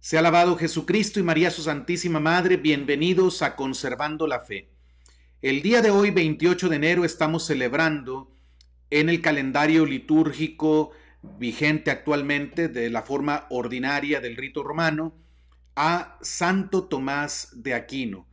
Se ha alabado Jesucristo y María su Santísima Madre. Bienvenidos a Conservando la Fe. El día de hoy, 28 de enero, estamos celebrando en el calendario litúrgico vigente actualmente de la forma ordinaria del rito romano a Santo Tomás de Aquino,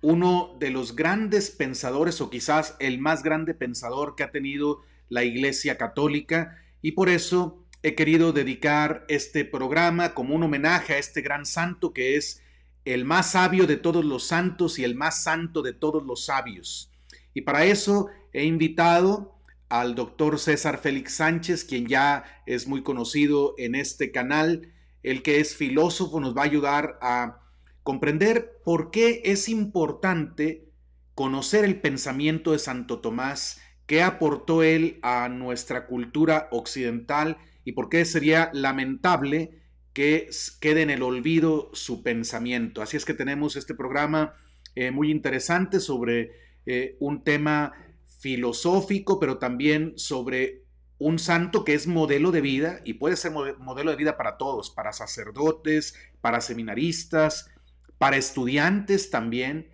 uno de los grandes pensadores o quizás el más grande pensador que ha tenido la Iglesia Católica y por eso he querido dedicar este programa como un homenaje a este gran santo que es el más sabio de todos los santos y el más santo de todos los sabios. Y para eso he invitado al doctor César Félix Sánchez, quien ya es muy conocido en este canal. El que es filósofo nos va a ayudar a comprender por qué es importante conocer el pensamiento de Santo Tomás, qué aportó él a nuestra cultura occidental y por qué sería lamentable que quede en el olvido su pensamiento. Así es que tenemos este programa eh, muy interesante sobre eh, un tema filosófico, pero también sobre un santo que es modelo de vida y puede ser modelo de vida para todos, para sacerdotes, para seminaristas, para estudiantes también,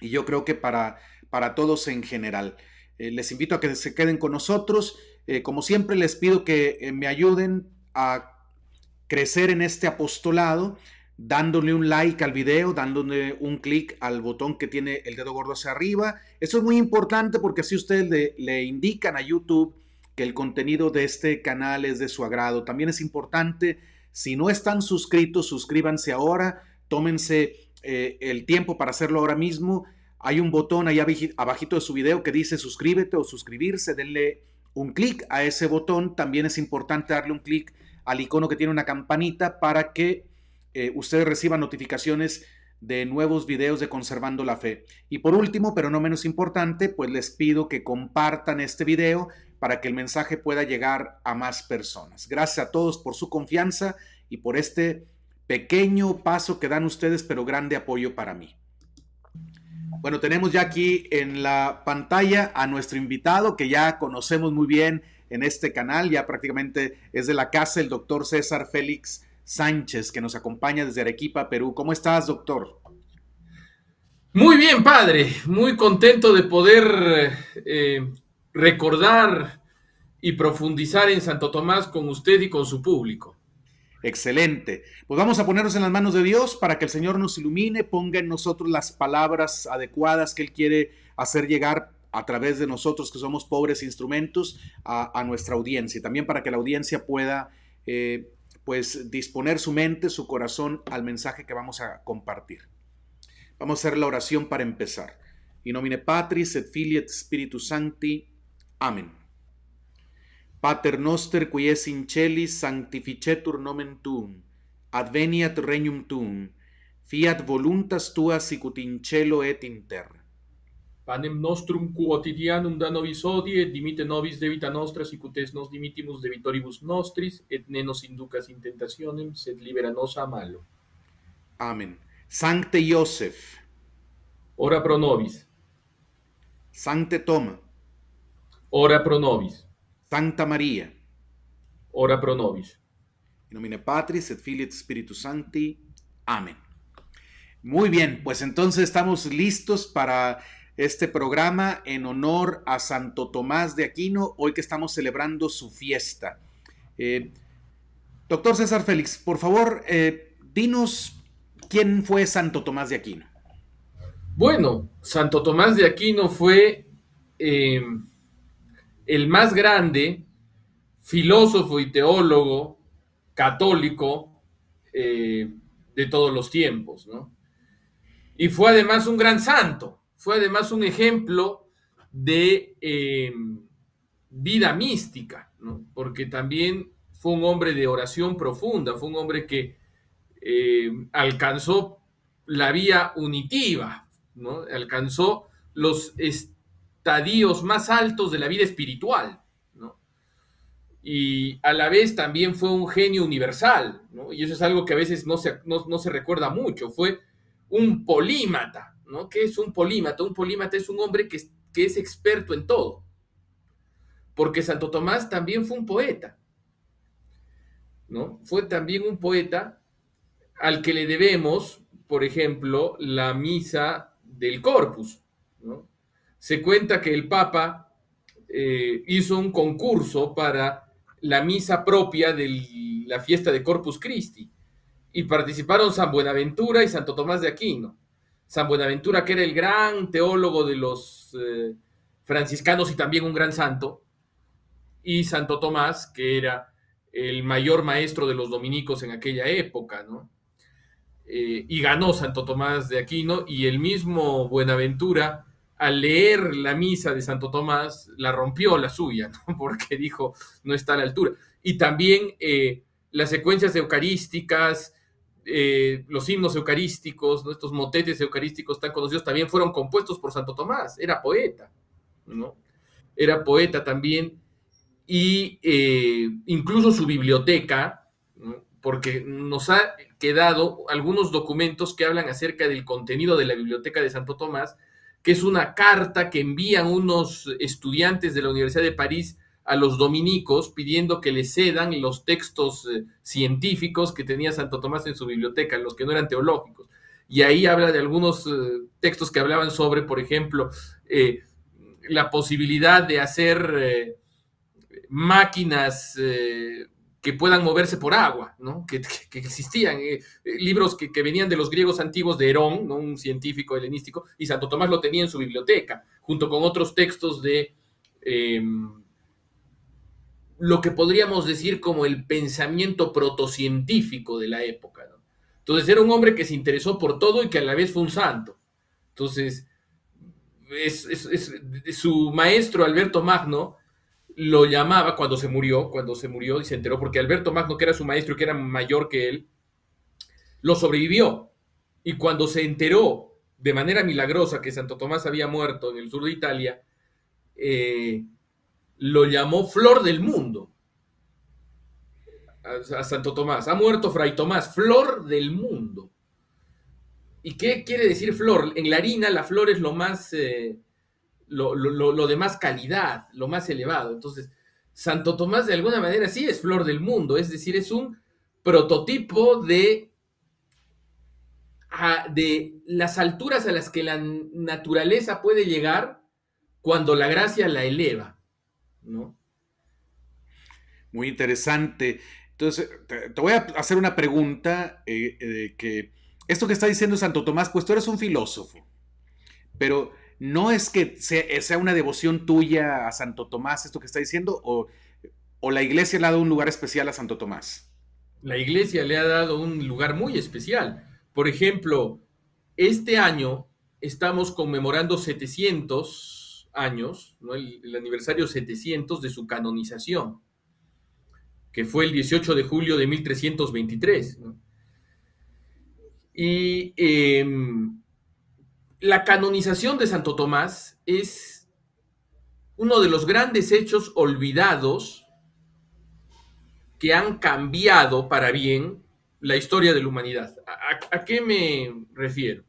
y yo creo que para, para todos en general. Eh, les invito a que se queden con nosotros. Eh, como siempre les pido que eh, me ayuden a crecer en este apostolado dándole un like al video, dándole un clic al botón que tiene el dedo gordo hacia arriba. eso es muy importante porque así ustedes le, indican a YouTube que el contenido de este canal es de su agrado. También es importante, si no están suscritos, suscríbanse ahora, tómense eh, el tiempo para hacerlo ahora mismo. Hay un botón ahí abajito de su video que dice suscríbete o suscribirse, denle un clic a ese botón. También es importante darle un clic al icono que tiene una campanita para que eh, ustedes reciban notificaciones de nuevos videos de Conservando la Fe. Y por último, pero no menos importante, pues les pido que compartan este video para que el mensaje pueda llegar a más personas. Gracias a todos por su confianza y por este pequeño paso que dan ustedes, pero grande apoyo para mí. Bueno, tenemos ya aquí en la pantalla a nuestro invitado que ya conocemos muy bien en este canal, ya prácticamente es de la casa, el doctor César Félix Sánchez, que nos acompaña desde Arequipa, Perú. ¿Cómo estás, doctor? Muy bien, padre, muy contento de poder eh, recordar y profundizar en Santo Tomás con usted y con su público. Excelente. Pues vamos a ponernos en las manos de Dios para que el Señor nos ilumine, ponga en nosotros las palabras adecuadas que Él quiere hacer llegar a través de nosotros que somos pobres instrumentos a, nuestra audiencia. Y también para que la audiencia pueda eh, pues disponer su mente, su corazón al mensaje que vamos a compartir. Vamos a hacer la oración para empezar. In nomine Patris et Filii et Spiritus Sancti. Amén. Pater noster qui es in celis sanctificetur nomen tuum, adveniat regnum tuum, fiat voluntas tua sicut in celo et in terra. Panem nostrum quotidianum da nobis odie, dimite nobis debita nostra, sicut es nos dimitimus debitoribus nostris, et ne nos inducas in tentationem, sed libera nos a malo. Amen. Sancte Iosef. Ora pro nobis. Sancte Toma. Ora pro nobis. Santa María, ora pro nobis. In nomine Patris et Filii et Spiritus Sancti. Amén. Muy bien, pues entonces estamos listos para este programa en honor a Santo Tomás de Aquino, hoy que estamos celebrando su fiesta. Eh, doctor César Félix, por favor, eh, dinos quién fue Santo Tomás de Aquino. Bueno, Santo Tomás de Aquino fue eh, el más grande filósofo y teólogo católico eh, de todos los tiempos, ¿no? Y fue además un gran santo, fue además un ejemplo de em, vida mística, ¿no? Porque también fue un hombre de oración profunda, fue un hombre que eh, alcanzó la vía unitiva, ¿no? Alcanzó los, estadios más altos de la vida espiritual, ¿no? Y a la vez también fue un genio universal, ¿no? Y eso es algo que a veces no se, se recuerda mucho, fue un polímata, ¿no? ¿Qué es un polímata? Un polímata es un hombre que, que es experto en todo, porque Santo Tomás también fue un poeta, ¿no? Fue también un poeta al que le debemos, por ejemplo, la misa del Corpus, ¿no? se cuenta que el Papa eh, hizo un concurso para la misa propia de la fiesta de Corpus Christi y participaron San Buenaventura y Santo Tomás de Aquino. San Buenaventura, que era el gran teólogo de los eh, franciscanos y también un gran santo, y Santo Tomás, que era el mayor maestro de los dominicos en aquella época, ¿no? Eh, y ganó Santo Tomás de Aquino y el mismo Buenaventura al leer la misa de Santo Tomás, la rompió la suya, porque dijo, no está a la altura. Y también eh, las secuencias eucarísticas, eh, los himnos eucarísticos, estos motetes eucarísticos tan conocidos, también fueron compuestos por Santo Tomás, era poeta, ¿no? Era poeta también, y eh, incluso su biblioteca, porque nos ha quedado algunos documentos que hablan acerca del contenido de la biblioteca de Santo Tomás, que es una carta que envían unos estudiantes de la Universidad de París a los dominicos pidiendo que les cedan los textos eh, científicos que tenía Santo Tomás en su biblioteca, los que no eran teológicos. Y ahí habla de algunos eh, textos que hablaban sobre, por ejemplo, eh, la posibilidad de hacer máquinas que puedan moverse por agua, que, existían eh, eh, libros que, venían de los griegos antiguos de Herón, un científico helenístico, y Santo Tomás lo tenía en su biblioteca, junto con otros textos de em, lo que podríamos decir como el pensamiento protocientífico de la época. Entonces era un hombre que se interesó por todo y que a la vez fue un santo. Entonces, su maestro Alberto Magno lo llamaba cuando se murió, cuando se murió y se enteró, porque Alberto Magno, que era su maestro y que era mayor que él, lo sobrevivió. Y cuando se enteró de manera milagrosa que Santo Tomás había muerto en el sur de Italia, eh, lo llamó Flor del Mundo. A, Santo Tomás. Ha muerto Fray Tomás, Flor del Mundo. ¿Y qué quiere decir flor? En la harina la flor es lo más... Eh, lo, de más calidad, lo más elevado. Entonces, Santo Tomás de alguna manera sí es flor del mundo, es decir, es un prototipo de, ah, de las alturas a las que la naturaleza puede llegar cuando la gracia la eleva, ¿no? Muy interesante. Entonces, te, voy a hacer una pregunta eh, eh, que esto que está diciendo Santo Tomás, pues tú eres un filósofo, pero no es que eh, sea una devoción tuya a Santo Tomás, esto que está diciendo, o, la iglesia le ha dado un lugar especial a Santo Tomás. La iglesia le ha dado un lugar muy especial. Por ejemplo, este año estamos conmemorando 700 años, el, aniversario 700 de su canonización, que fue el 18 de julio de 1323. Y em, la canonización de Santo Tomás es uno de los grandes hechos olvidados que han cambiado para bien la historia de la humanidad. ¿A, qué me refiero?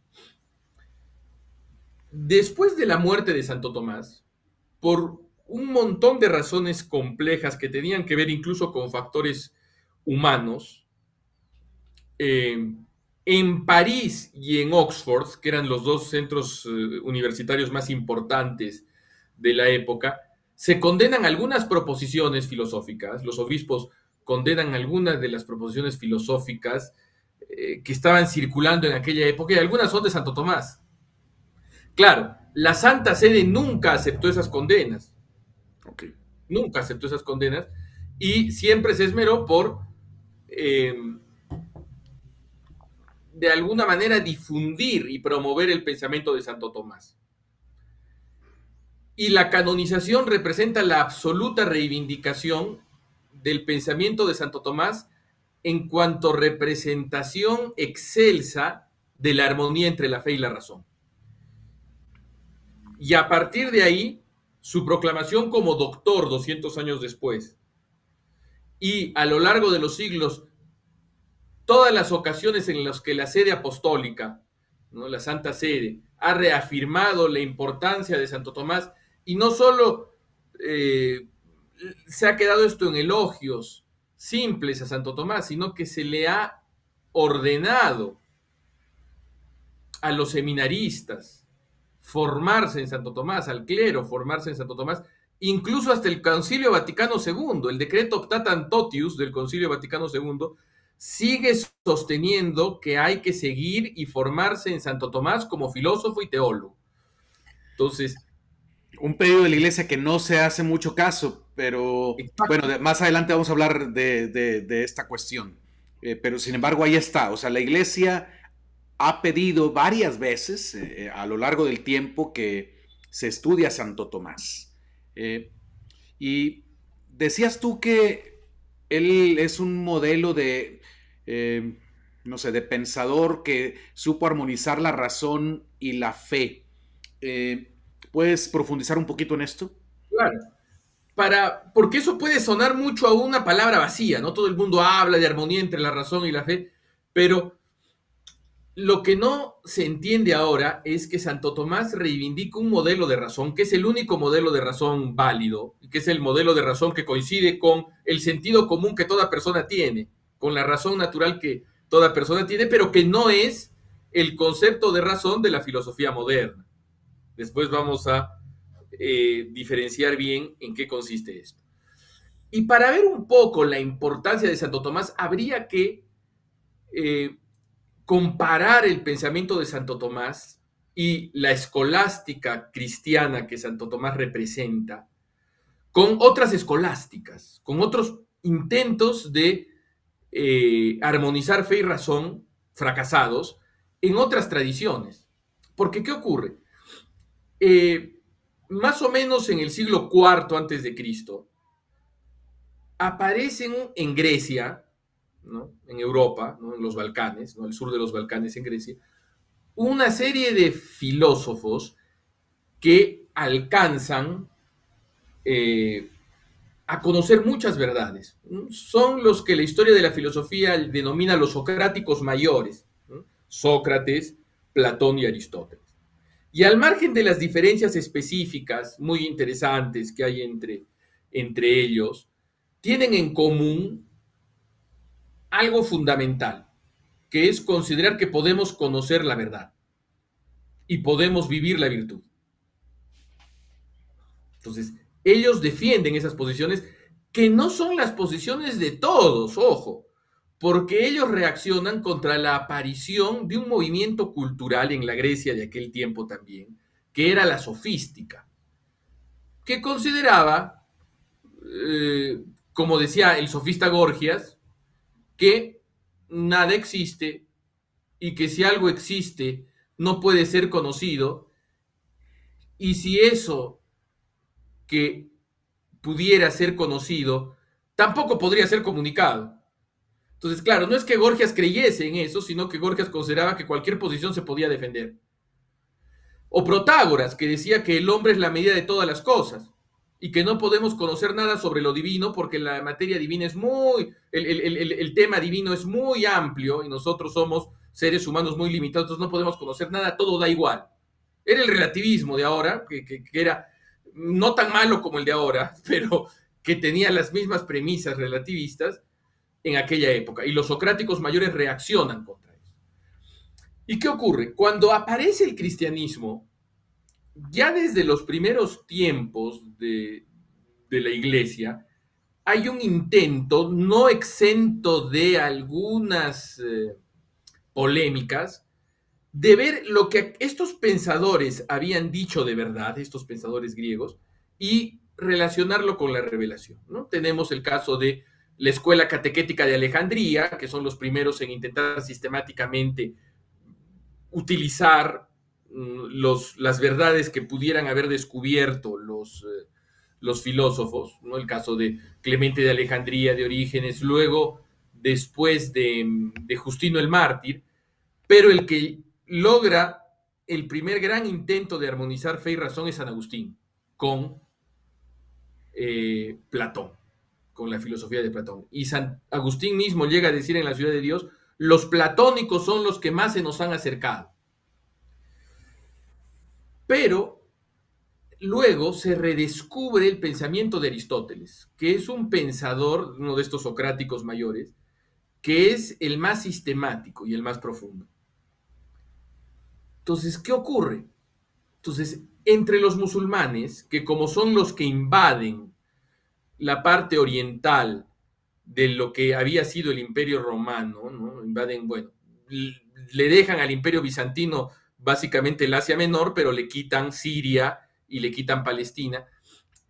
Después de la muerte de Santo Tomás, por un montón de razones complejas que tenían que ver incluso con factores humanos, eh, en París y en Oxford, que eran los dos centros eh, universitarios más importantes de la época, se condenan algunas proposiciones filosóficas, los obispos condenan algunas de las proposiciones filosóficas eh, que estaban circulando en aquella época y algunas son de Santo Tomás. Claro, la Santa Sede nunca aceptó esas condenas. Nunca aceptó esas condenas y siempre se esmeró por eh, de alguna manera difundir y promover el pensamiento de Santo Tomás. Y la canonización representa la absoluta reivindicación del pensamiento de Santo Tomás en cuanto representación excelsa de la armonía entre la fe y la razón. Y a partir de ahí, su proclamación como doctor 200 años después, y a lo largo de los siglos todas las ocasiones en las que la sede apostólica, la Santa Sede, ha reafirmado la importancia de Santo Tomás y no solo eh, se ha quedado esto en elogios simples a Santo Tomás, sino que se le ha ordenado a los seminaristas formarse en Santo Tomás, al clero formarse en Santo Tomás, incluso hasta el Concilio Vaticano II, el decreto Optatantotius del Concilio Vaticano II, sigue sosteniendo que hay que seguir y formarse en Santo Tomás como filósofo y teólogo. Entonces... Un pedido de la iglesia que no se hace mucho caso, pero bueno, más adelante vamos a hablar de, esta cuestión. Eh, pero sin embargo, ahí está. O sea, la iglesia ha pedido varias veces eh, eh, a lo largo del tiempo que se estudia Santo Tomás. y decías tú que él es un modelo de Em, no sé, de pensador que supo armonizar la razón y la fe. Em, ¿Puedes profundizar un poquito en esto? Claro. Para, porque eso puede sonar mucho a una palabra vacía, ¿no? Todo el mundo habla de armonía entre la razón y la fe, pero lo que no se entiende ahora es que Santo Tomás reivindica un modelo de razón, que es el único modelo de razón válido, que es el modelo de razón que coincide con el sentido común que toda persona tiene con la razón natural que toda persona tiene, pero que no es el concepto de razón de la filosofía moderna. Después vamos a eh, diferenciar bien en qué consiste esto. Y para ver un poco la importancia de Santo Tomás, habría que eh, comparar el pensamiento de Santo Tomás y la escolástica cristiana que Santo Tomás representa con otras escolásticas, con otros intentos de eh, armonizar fe y razón fracasados en otras tradiciones. Porque, ¿qué ocurre? Eh, más o menos en el siglo IV antes de Cristo, aparecen en Grecia, en Europa, en los Balcanes, ¿no? el sur de los Balcanes en Grecia, una serie de filósofos que alcanzan eh, a conocer muchas verdades. Son los que la historia de la filosofía denomina los socráticos mayores, Sócrates, Platón y Aristóteles. Y al margen de las diferencias específicas muy interesantes que hay entre, entre ellos, tienen en común algo fundamental, que es considerar que podemos conocer la verdad y podemos vivir la virtud. Entonces, ellos defienden esas posiciones que no son las posiciones de todos, ojo, porque ellos reaccionan contra la aparición de un movimiento cultural en la Grecia de aquel tiempo también, que era la sofística, que consideraba, eh, como decía el sofista Gorgias, que nada existe y que si algo existe no puede ser conocido, y si eso que pudiera ser conocido, tampoco podría ser comunicado. Entonces, claro, no es que Gorgias creyese en eso, sino que Gorgias consideraba que cualquier posición se podía defender. O Protágoras, que decía que el hombre es la medida de todas las cosas y que no podemos conocer nada sobre lo divino porque la materia divina es muy, el, tema divino es muy amplio y nosotros somos seres humanos muy limitados, entonces no podemos conocer nada, todo da igual. Era el relativismo de ahora, que era no tan malo como el de ahora, pero que tenía las mismas premisas relativistas en aquella época. Y los socráticos mayores reaccionan contra eso. ¿Y qué ocurre? Cuando aparece el cristianismo, ya desde los primeros tiempos de, la iglesia, hay un intento no exento de algunas eh, polémicas de ver lo que estos pensadores habían dicho de verdad, estos pensadores griegos, y relacionarlo con la revelación. ¿no? Tenemos el caso de la escuela catequética de Alejandría, que son los primeros en intentar sistemáticamente utilizar mm, los, las verdades que pudieran haber descubierto los, eh, los filósofos, ¿no? el caso de Clemente de Alejandría, de Orígenes, luego después de, mm, de Justino el Mártir, pero el que logra el primer gran intento de armonizar fe y razón es San Agustín con eh, Platón, con la filosofía de Platón. Y San Agustín mismo llega a decir en la ciudad de Dios, los platónicos son los que más se nos han acercado. Pero luego se redescubre el pensamiento de Aristóteles, que es un pensador, uno de estos socráticos mayores, que es el más sistemático y el más profundo. Entonces, ¿qué ocurre? Entonces, entre los musulmanes, que como son los que invaden la parte oriental de lo que había sido el imperio romano, invaden, bueno, le dejan al imperio bizantino básicamente el Asia Menor, pero le quitan Siria y le quitan Palestina.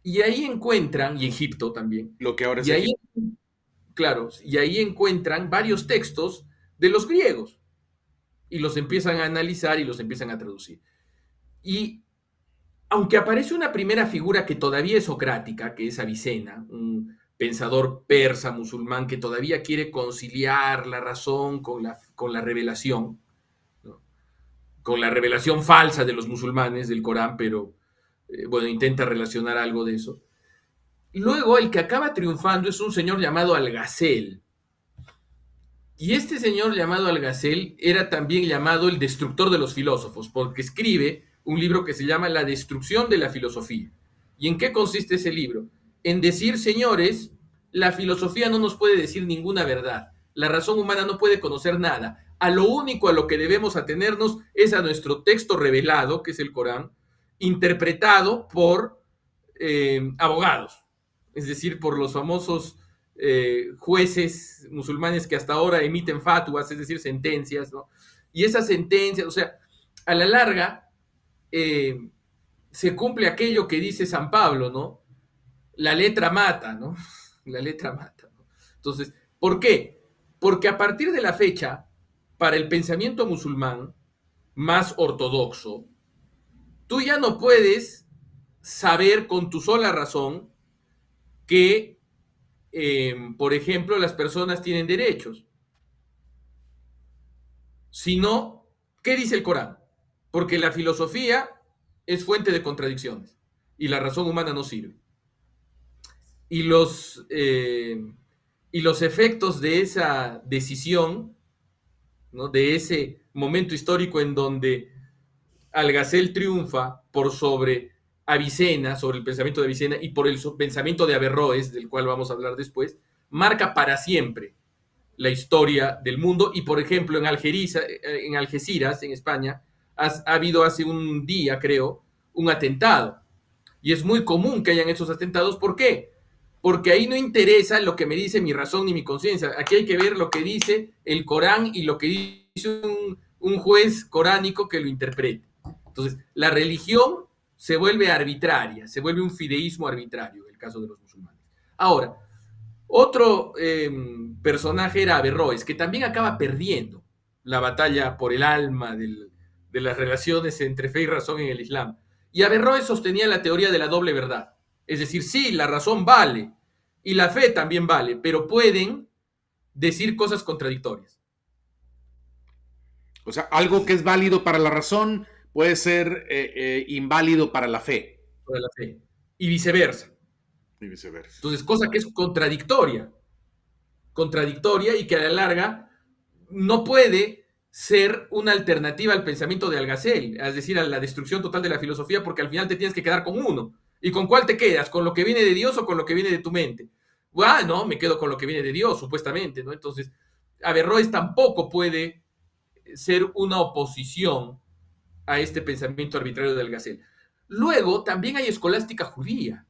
Y ahí encuentran, y Egipto también. Lo que ahora es ahí, claro, y ahí encuentran varios textos de los griegos y los empiezan a analizar y los empiezan a traducir. Y aunque aparece una primera figura que todavía es socrática, que es Avicena, un pensador persa musulmán que todavía quiere conciliar la razón con la, con la revelación, con la revelación falsa de los musulmanes del Corán, pero eh, bueno, intenta relacionar algo de eso. Y Luego el que acaba triunfando es un señor llamado al Ghazel y este señor llamado Algacel era también llamado el destructor de los filósofos, porque escribe un libro que se llama La destrucción de la filosofía. ¿Y en qué consiste ese libro? En decir, señores, la filosofía no nos puede decir ninguna verdad, la razón humana no puede conocer nada, a lo único a lo que debemos atenernos es a nuestro texto revelado, que es el Corán, interpretado por eh, abogados, es decir, por los famosos eh, jueces musulmanes que hasta ahora emiten fatuas, es decir, sentencias, ¿no? Y esas sentencias, o sea, a la larga eh, se cumple aquello que dice San Pablo, ¿no? La letra mata, ¿no? La letra mata. Entonces, ¿por qué? Porque a partir de la fecha, para el pensamiento musulmán más ortodoxo, tú ya no puedes saber con tu sola razón que Em, por ejemplo, las personas tienen derechos. Si no, ¿qué dice el Corán? Porque la filosofía es fuente de contradicciones y la razón humana no sirve. Y los, em, y los efectos de esa decisión, de ese momento histórico en donde al Algacel triunfa por sobre Avicena, sobre el pensamiento de Avicena y por el pensamiento de Averroes, del cual vamos a hablar después, marca para siempre la historia del mundo. Y por ejemplo, en, eh, Algeciras, en España, ha habido hace un día, creo, un atentado. Y es muy común que hayan esos atentados. ¿Por qué? Porque ahí no interesa lo que me dice mi razón ni mi conciencia. Aquí hay que ver lo que dice el Corán y lo que dice un juez coránico que lo interprete. Entonces, la religión se vuelve arbitraria, se vuelve un fideísmo arbitrario el caso de los musulmanes. Ahora, otro em, personaje era Averroes, que también acaba perdiendo la batalla por el alma de las relaciones entre fe y razón en el Islam. Y Averroes sostenía la teoría de la doble verdad. Es decir, sí, la razón vale y la fe también vale, pero pueden decir cosas contradictorias. O sea, algo que es válido para la razón puede ser eh, eh, inválido para la fe. Para la fe. Y viceversa. Y viceversa. Entonces, cosa que es contradictoria. Contradictoria y que a la larga no puede ser una alternativa al pensamiento de Algacel, es decir, a la destrucción total de la filosofía, porque al final te tienes que quedar con uno. ¿Y con cuál te quedas? ¿Con lo que viene de Dios o con lo que viene de tu mente? Bueno, ah, no, me quedo con lo que viene de Dios, supuestamente, ¿no? Entonces, Averroes tampoco puede ser una oposición a este pensamiento arbitrario de Algacel. Luego, también hay escolástica judía.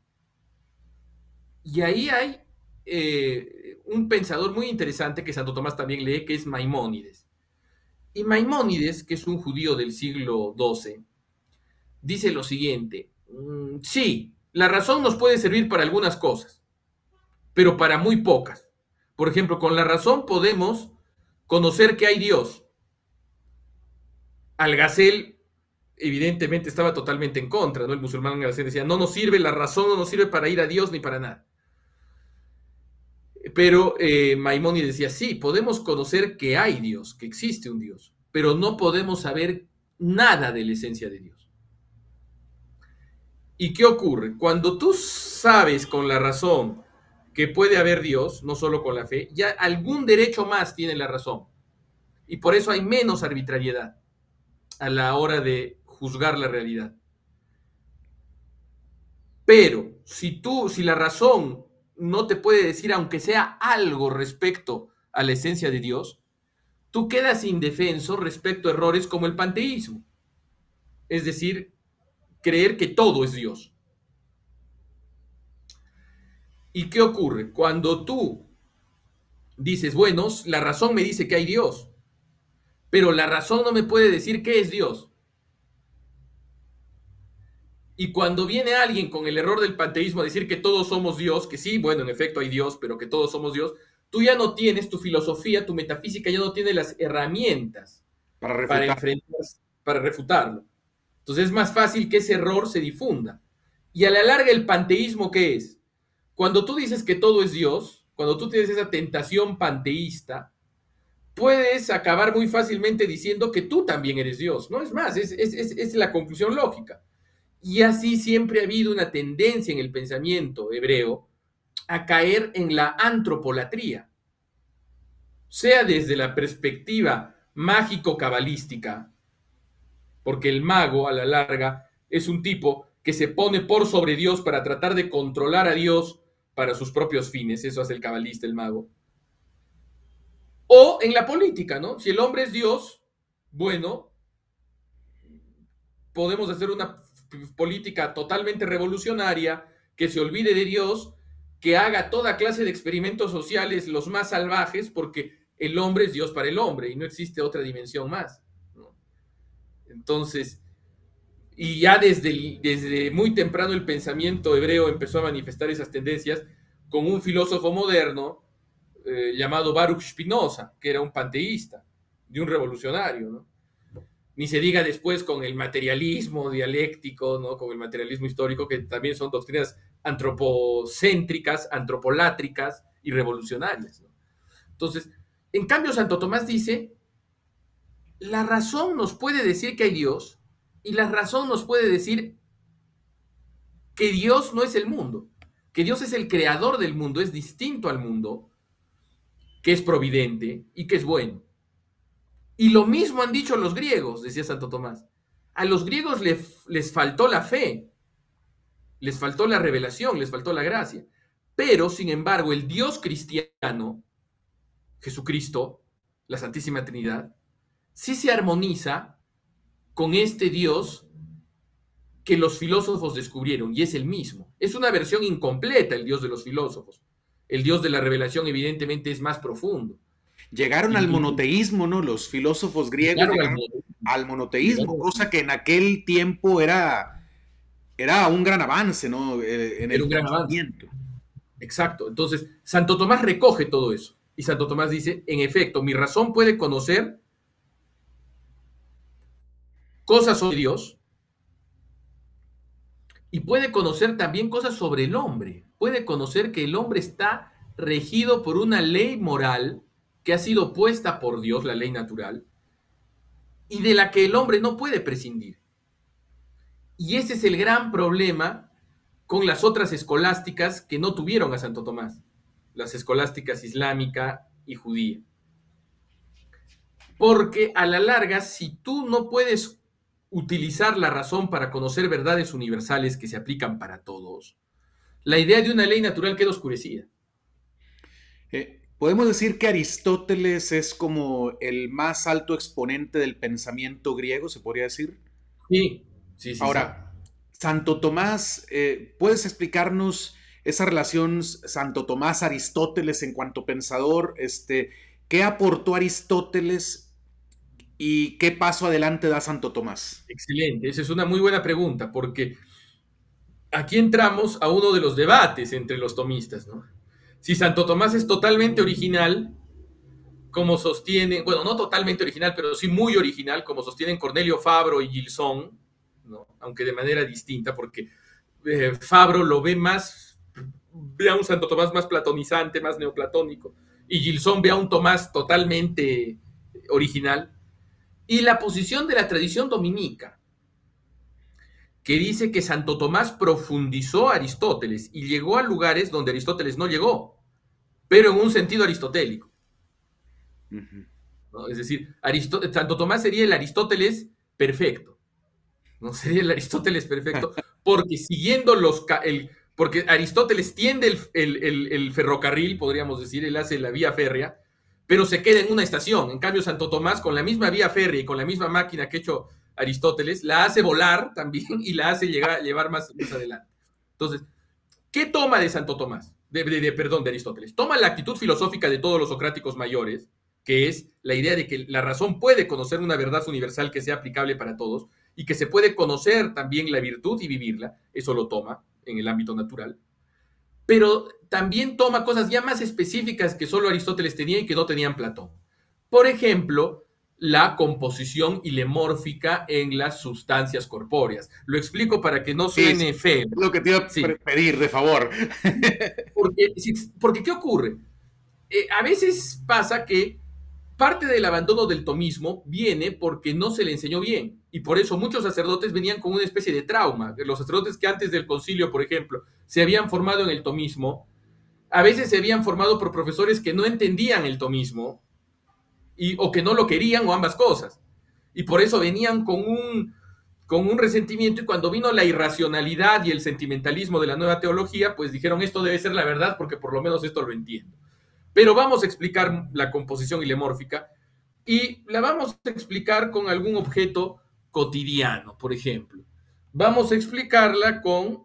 Y ahí hay eh, un pensador muy interesante que Santo Tomás también lee, que es Maimónides. Y Maimónides, que es un judío del siglo XII, dice lo siguiente, mm, sí, la razón nos puede servir para algunas cosas, pero para muy pocas. Por ejemplo, con la razón podemos conocer que hay Dios. Algacel evidentemente estaba totalmente en contra, ¿no? El musulmán decía, no nos sirve la razón, no nos sirve para ir a Dios ni para nada. Pero eh, Maimoni decía, sí, podemos conocer que hay Dios, que existe un Dios, pero no podemos saber nada de la esencia de Dios. ¿Y qué ocurre? Cuando tú sabes con la razón que puede haber Dios, no solo con la fe, ya algún derecho más tiene la razón. Y por eso hay menos arbitrariedad a la hora de juzgar la realidad. Pero si tú, si la razón no te puede decir aunque sea algo respecto a la esencia de Dios, tú quedas indefenso respecto a errores como el panteísmo. Es decir, creer que todo es Dios. ¿Y qué ocurre? Cuando tú dices, bueno, la razón me dice que hay Dios, pero la razón no me puede decir qué es Dios. Y cuando viene alguien con el error del panteísmo a decir que todos somos Dios, que sí, bueno, en efecto hay Dios, pero que todos somos Dios, tú ya no tienes tu filosofía, tu metafísica, ya no tienes las herramientas para, para, refutarlo. Entonces es más fácil que ese error se difunda. Y a la larga, el panteísmo, ¿qué es? Cuando tú dices que todo es Dios, cuando tú tienes esa tentación panteísta, puedes acabar muy fácilmente diciendo que tú también eres Dios. No es más, es la conclusión lógica. Y así siempre ha habido una tendencia en el pensamiento hebreo a caer en la antropolatría, sea desde la perspectiva mágico-cabalística, porque el mago a la larga es un tipo que se pone por sobre Dios para tratar de controlar a Dios para sus propios fines, eso hace el cabalista, el mago. O en la política, ¿no? Si el hombre es Dios, bueno, podemos hacer una pues, política totalmente revolucionaria, que se olvide de Dios, que haga toda clase de experimentos sociales los más salvajes, porque el hombre es Dios para el hombre y no existe otra dimensión más. Entonces, y ya desde, desde muy temprano el pensamiento hebreo empezó a manifestar esas tendencias con un filósofo moderno eh, llamado Baruch Spinoza, que era un panteísta de un revolucionario, ¿no? ni se diga después con el materialismo dialéctico, ¿no? con el materialismo histórico, que también son doctrinas antropocéntricas, antropolátricas y revolucionarias. Entonces, en cambio, Santo Tomás dice, la razón nos puede decir que hay Dios y la razón nos puede decir que Dios no es el mundo, que Dios es el creador del mundo, es distinto al mundo, que es providente y que es bueno. Y lo mismo han dicho los griegos, decía Santo Tomás. A los griegos les, faltó la fe, les faltó la revelación, les faltó la gracia. Pero, sin embargo, el Dios cristiano, Jesucristo, la Santísima Trinidad, sí se armoniza con este Dios que los filósofos descubrieron, y es el mismo. Es una versión incompleta el Dios de los filósofos. El Dios de la revelación evidentemente es más profundo. Llegaron al monoteísmo, ¿no? Los filósofos griegos al monoteísmo, cosa que en aquel tiempo era, era un gran avance, ¿no? En el gran avance. Exacto. Entonces, Santo Tomás recoge todo eso. Y Santo Tomás dice, en efecto, mi razón puede conocer cosas sobre Dios y puede conocer también cosas sobre el hombre. Puede conocer que el hombre está regido por una ley moral que ha sido puesta por Dios, la ley natural, y de la que el hombre no puede prescindir. Y ese es el gran problema con las otras escolásticas que no tuvieron a Santo Tomás, las escolásticas islámica y judía. Porque a la larga, si tú no puedes utilizar la razón para conocer verdades universales que se aplican para todos, la idea de una ley natural queda oscurecida. Podemos decir que Aristóteles es como el más alto exponente del pensamiento griego, se podría decir. Sí, sí, sí. Ahora, Santo Tomás, eh, ¿puedes explicarnos esa relación Santo Tomás-Aristóteles en cuanto pensador? Este, ¿Qué aportó Aristóteles y qué paso adelante da Santo Tomás? Excelente, esa es una muy buena pregunta, porque aquí entramos a uno de los debates entre los tomistas, ¿no? Si Santo Tomás es totalmente original, como sostienen, bueno, no totalmente original, pero sí muy original, como sostienen Cornelio Fabro y Gilson, aunque de manera distinta, porque eh, Fabro lo ve más, ve a un Santo Tomás más platonizante, más neoplatónico, y Gilson ve a un Tomás totalmente original. Y la posición de la tradición dominica, que dice que Santo Tomás profundizó a Aristóteles y llegó a lugares donde Aristóteles no llegó pero en un sentido aristotélico. Es decir, Santo Tomás sería el Aristóteles perfecto. No sería el Aristóteles perfecto, porque siguiendo los... porque Aristóteles tiende el, ferrocarril, podríamos decir, él hace la vía férrea, pero se queda en una estación. En cambio, Santo Tomás, con la misma vía férrea y con la misma máquina que ha hecho Aristóteles, la hace volar también y la hace llegar, llevar más adelante. Entonces, ¿qué toma de Santo Tomás? de, perdón, de Aristóteles, toma la actitud filosófica de todos los socráticos mayores, que es la idea de que la razón puede conocer una verdad universal que sea aplicable para todos y que se puede conocer también la virtud y vivirla, eso lo toma en el ámbito natural, pero también toma cosas ya más específicas que solo Aristóteles tenía y que no tenían Platón. Por ejemplo, la composición ilemórfica en las sustancias corpóreas. Lo explico para que no suene es Lo que te iba a pedir, de favor. porque, ¿qué ocurre? Eh, a veces pasa que parte del abandono del tomismo viene porque no se le enseñó bien. Y por eso muchos sacerdotes venían con una especie de trauma. Los sacerdotes que antes del concilio, por ejemplo, se habían formado en el tomismo, a veces se habían formado por profesores que no entendían el tomismo o que no lo querían o ambas cosas. Y por eso venían con un, con un resentimiento y cuando vino la irracionalidad y el sentimentalismo de la nueva teología, pues dijeron esto debe ser la verdad porque por lo menos esto lo entiendo. Pero vamos a explicar la composición ilemórfica y la vamos a explicar con algún objeto cotidiano, por ejemplo. Vamos a explicarla con...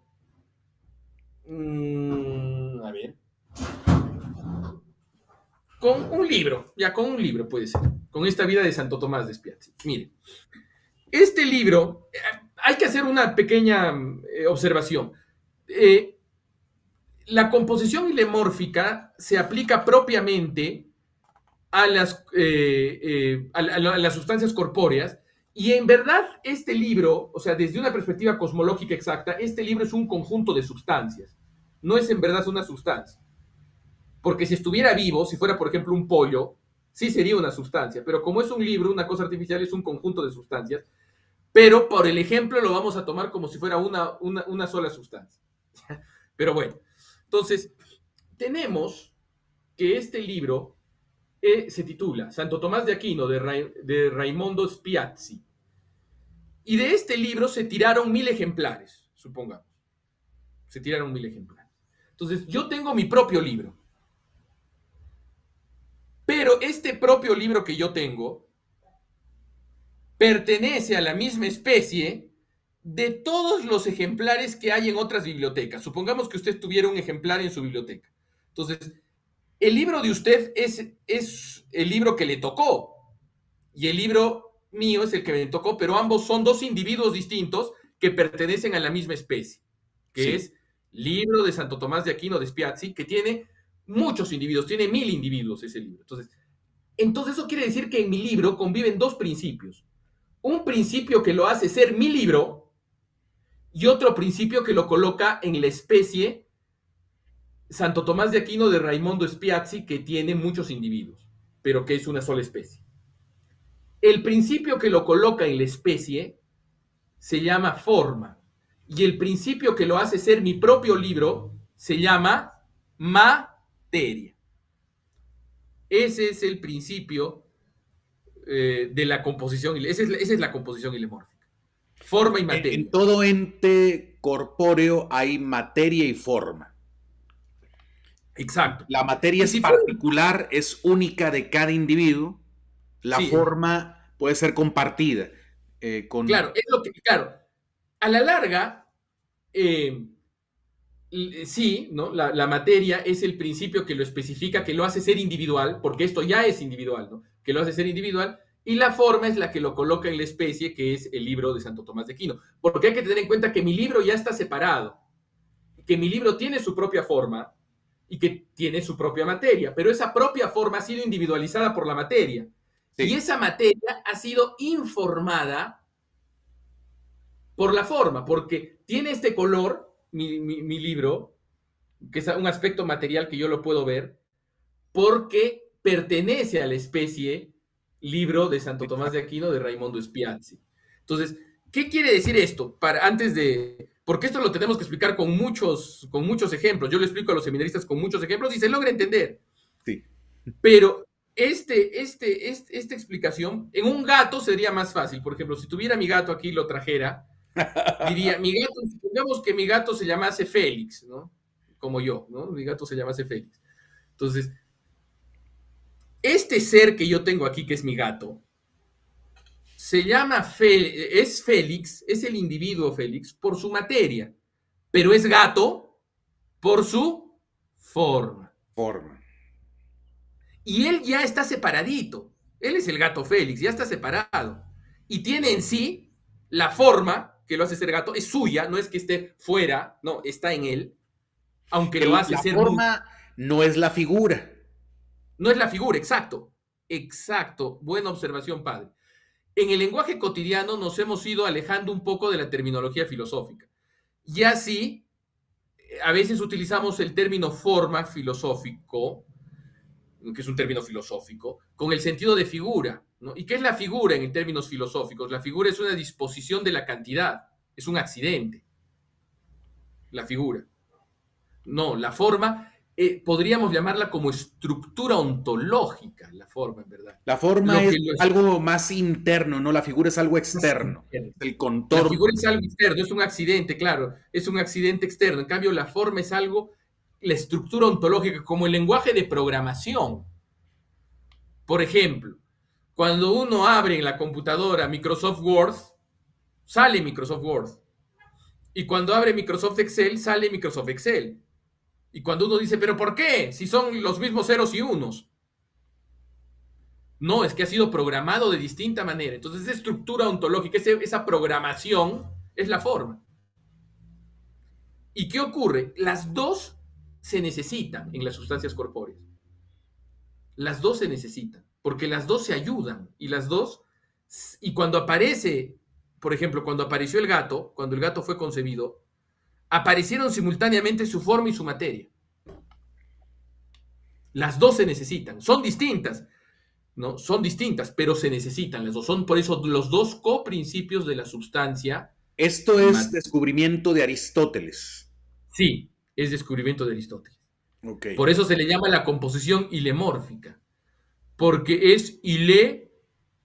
Mm, a ver con un libro, ya con un libro puede ser, con esta vida de Santo Tomás de Mire, este libro, eh, hay que hacer una pequeña eh, observación. Eh, la composición ilemórfica se aplica propiamente a las, a las sustancias corpóreas y en verdad este libro, o sea, desde una perspectiva cosmológica exacta, este libro es un conjunto de sustancias, no es en verdad una sustancia. Porque si estuviera vivo, si fuera, por ejemplo, un pollo, sí sería una sustancia. Pero como es un libro, una cosa artificial es un conjunto de sustancias. Pero por el ejemplo lo vamos a tomar como si fuera una, una, sola sustancia. Pero bueno, entonces tenemos que este libro eh, se titula Santo Tomás de Aquino de, de Raimondo Spiazzi. Y de este libro se tiraron mil ejemplares, supongamos. Se tiraron mil ejemplares. Entonces yo tengo mi propio libro pero este propio libro que yo tengo pertenece a la misma especie de todos los ejemplares que hay en otras bibliotecas. Supongamos que usted tuviera un ejemplar en su biblioteca. Entonces, el libro de usted es, es el libro que le tocó y el libro mío es el que me tocó, pero ambos son dos individuos distintos que pertenecen a la misma especie, que es libro de Santo Tomás de Aquino de Spiazzi, que tiene muchos individuos, tiene mil individuos ese libro. Entonces, entonces eso quiere decir que en mi libro conviven dos principios. Un principio que lo hace ser mi libro y otro principio que lo coloca en la especie Santo Tomás de Aquino de Raimondo Spiazzi que tiene muchos individuos, pero que es una sola especie. El principio que lo coloca en la especie se llama forma y el principio que lo hace ser mi propio libro se llama ma materia. Ese es el principio eh, de la composición, esa es la, es la composición ilimórfica. Forma y materia. En, todo ente corpóreo hay materia y forma. Exacto. La materia es particular, es única de cada individuo. La forma puede ser compartida. Eh, claro, es lo que, claro, a la larga, eh, sí, ¿no? La, materia es el principio que lo especifica, que lo hace ser individual, porque esto ya es individual, Que lo hace ser individual, y la forma es la que lo coloca en la especie, que es el libro de Santo Tomás de Aquino. Porque hay que tener en cuenta que mi libro ya está separado, que mi libro tiene su propia forma y que tiene su propia materia, pero esa propia forma ha sido individualizada por la materia. Y esa materia ha sido informada por la forma, porque tiene este color mi, libro, que es un aspecto material que yo lo puedo ver, porque pertenece a la especie libro de Santo Tomás de Aquino de Raimondo Spiazzi. Entonces, ¿qué quiere decir esto? Para, antes de, porque esto lo tenemos que explicar con muchos, con muchos ejemplos. Yo lo explico a los seminaristas con muchos ejemplos y se logra entender. Sí. Pero este, este, este, esta explicación, en un gato sería más fácil. Por ejemplo, si tuviera mi gato aquí y lo trajera, Diría, mi gato, supongamos que mi gato se llamase Félix, ¿no? Como yo, ¿no? Mi gato se llamase Félix. Entonces, este ser que yo tengo aquí, que es mi gato, se llama Félix, es Félix, es el individuo Félix por su materia, pero es gato por su forma. Forma. Y él ya está separadito. Él es el gato Félix, ya está separado. Y tiene en sí la forma que lo hace ser gato es suya, no es que esté fuera, no, está en él, aunque lo hace ser... La forma no es la figura. No es la figura, exacto, exacto, buena observación, padre. En el lenguaje cotidiano nos hemos ido alejando un poco de la terminología filosófica. Y así, eh, a veces utilizamos el término forma filosófico, que es un término filosófico, con el sentido de figura. ¿Y qué es la figura en términos filosóficos? La figura es una disposición de la cantidad, es un accidente. La figura. No, la forma, eh, podríamos llamarla como estructura ontológica, la forma, en verdad. La forma es, algo más interno, ¿no? La figura es algo externo, el contorno. La figura es algo externo, es un accidente, claro, es un accidente externo. En cambio, la forma es algo, la estructura ontológica, como el lenguaje de programación. Por ejemplo, cuando uno abre en la computadora Microsoft Word, sale Microsoft Word. Y cuando abre Microsoft Excel, sale Microsoft Excel. Y cuando uno dice, pero ¿por qué? Si son los mismos ceros y unos. No, es que ha sido programado de distinta manera. Entonces, esa estructura ontológica, esa programación es la forma. ¿Y qué ocurre? Las dos se necesitan en las sustancias corpóreas. Las dos se necesitan porque las dos se ayudan y las dos, y cuando aparece, por ejemplo, cuando apareció el gato, cuando el gato fue concebido, aparecieron simultáneamente su forma y su materia. Las dos se necesitan, son distintas, ¿no? Son distintas, pero se necesitan las dos. Son por eso los dos coprincipios de la sustancia. Esto es descubrimiento de Aristóteles. Sí, es descubrimiento de Aristóteles. Por eso se le llama la composición ilemórfica porque es Ile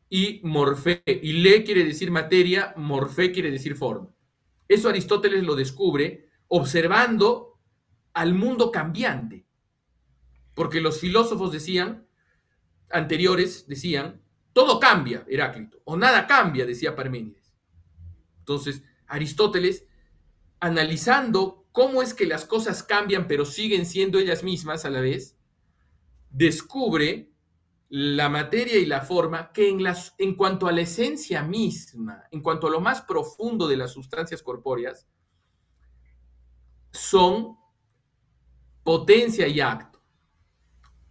y Morfé. Ile quiere decir materia, Morfé quiere decir forma. Eso Aristóteles lo descubre observando al mundo cambiante. Porque los filósofos decían, anteriores decían, todo cambia, Heráclito, o nada cambia, decía Parménides. Entonces, Aristóteles, analizando cómo es que las cosas cambian pero siguen siendo ellas mismas a la vez, descubre la materia y la forma que en, las, en cuanto a la esencia misma, en cuanto a lo más profundo de las sustancias corpóreas, son potencia y acto.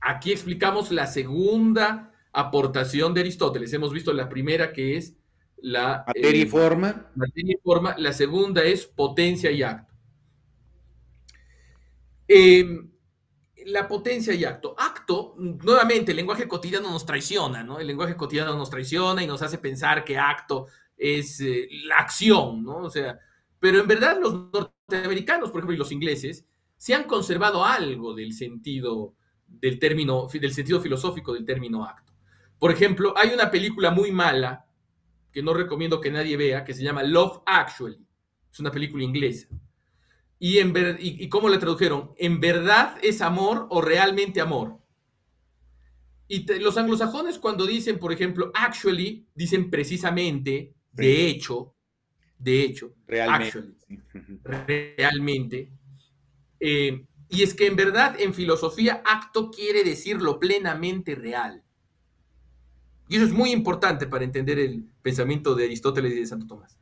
Aquí explicamos la segunda aportación de Aristóteles. Hemos visto la primera que es la... Materia y eh, forma. Materia y forma. La segunda es potencia y acto. Em, la potencia y acto. Acto, nuevamente, el lenguaje cotidiano nos traiciona, ¿no? El lenguaje cotidiano nos traiciona y nos hace pensar que acto es eh, la acción, ¿no? O sea, pero en verdad los norteamericanos, por ejemplo, y los ingleses, se han conservado algo del sentido del término, del sentido filosófico del término acto. Por ejemplo, hay una película muy mala que no recomiendo que nadie vea, que se llama Love Actually. Es una película inglesa. Y, en y, cómo le tradujeron? ¿En verdad es amor o realmente amor? Y los anglosajones cuando dicen, por ejemplo, actually, dicen precisamente, de hecho, de hecho, realmente. realmente. Eh, y es que en verdad, en filosofía, acto quiere decir lo plenamente real. Y eso es muy importante para entender el pensamiento de Aristóteles y de Santo Tomás.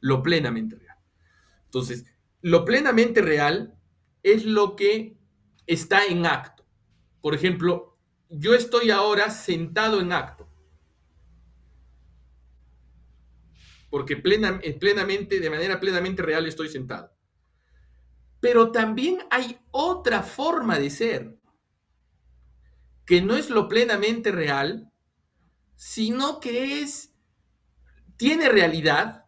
Lo plenamente real. Entonces, lo plenamente real es lo que está en acto. Por ejemplo, yo estoy ahora sentado en acto. Porque eh, plenamente, de manera plenamente real estoy sentado. Pero también hay otra forma de ser, que no es lo plenamente real, sino que es, tiene realidad,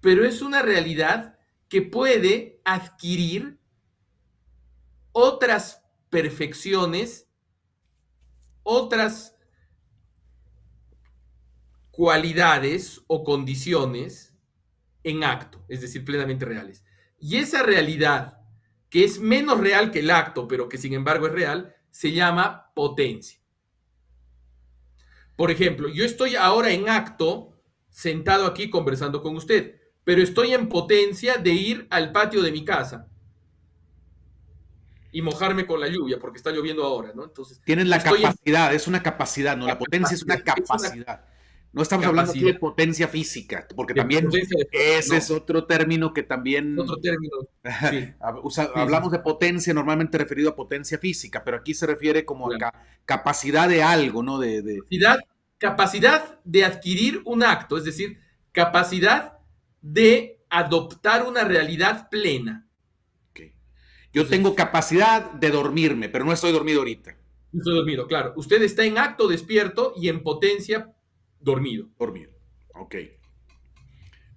pero es una realidad que puede adquirir otras perfecciones, otras cualidades o condiciones en acto, es decir, plenamente reales. Y esa realidad, que es menos real que el acto, pero que sin embargo es real, se llama potencia. Por ejemplo, yo estoy ahora en acto, sentado aquí conversando con usted pero estoy en potencia de ir al patio de mi casa y mojarme con la lluvia, porque está lloviendo ahora, ¿no? Entonces. Tienen la capacidad, es una capacidad, ¿no? La potencia es una capacidad. No estamos hablando de potencia física, porque también ese es otro término que también... Otro término, Hablamos de potencia normalmente referido a potencia física, pero aquí se refiere como a capacidad de algo, ¿no? De, capacidad de adquirir un acto, es decir, capacidad de adoptar una realidad plena. Yo tengo capacidad de dormirme, pero no estoy dormido ahorita. No estoy dormido, claro. Usted está en acto despierto y en potencia dormido. Dormido, ok.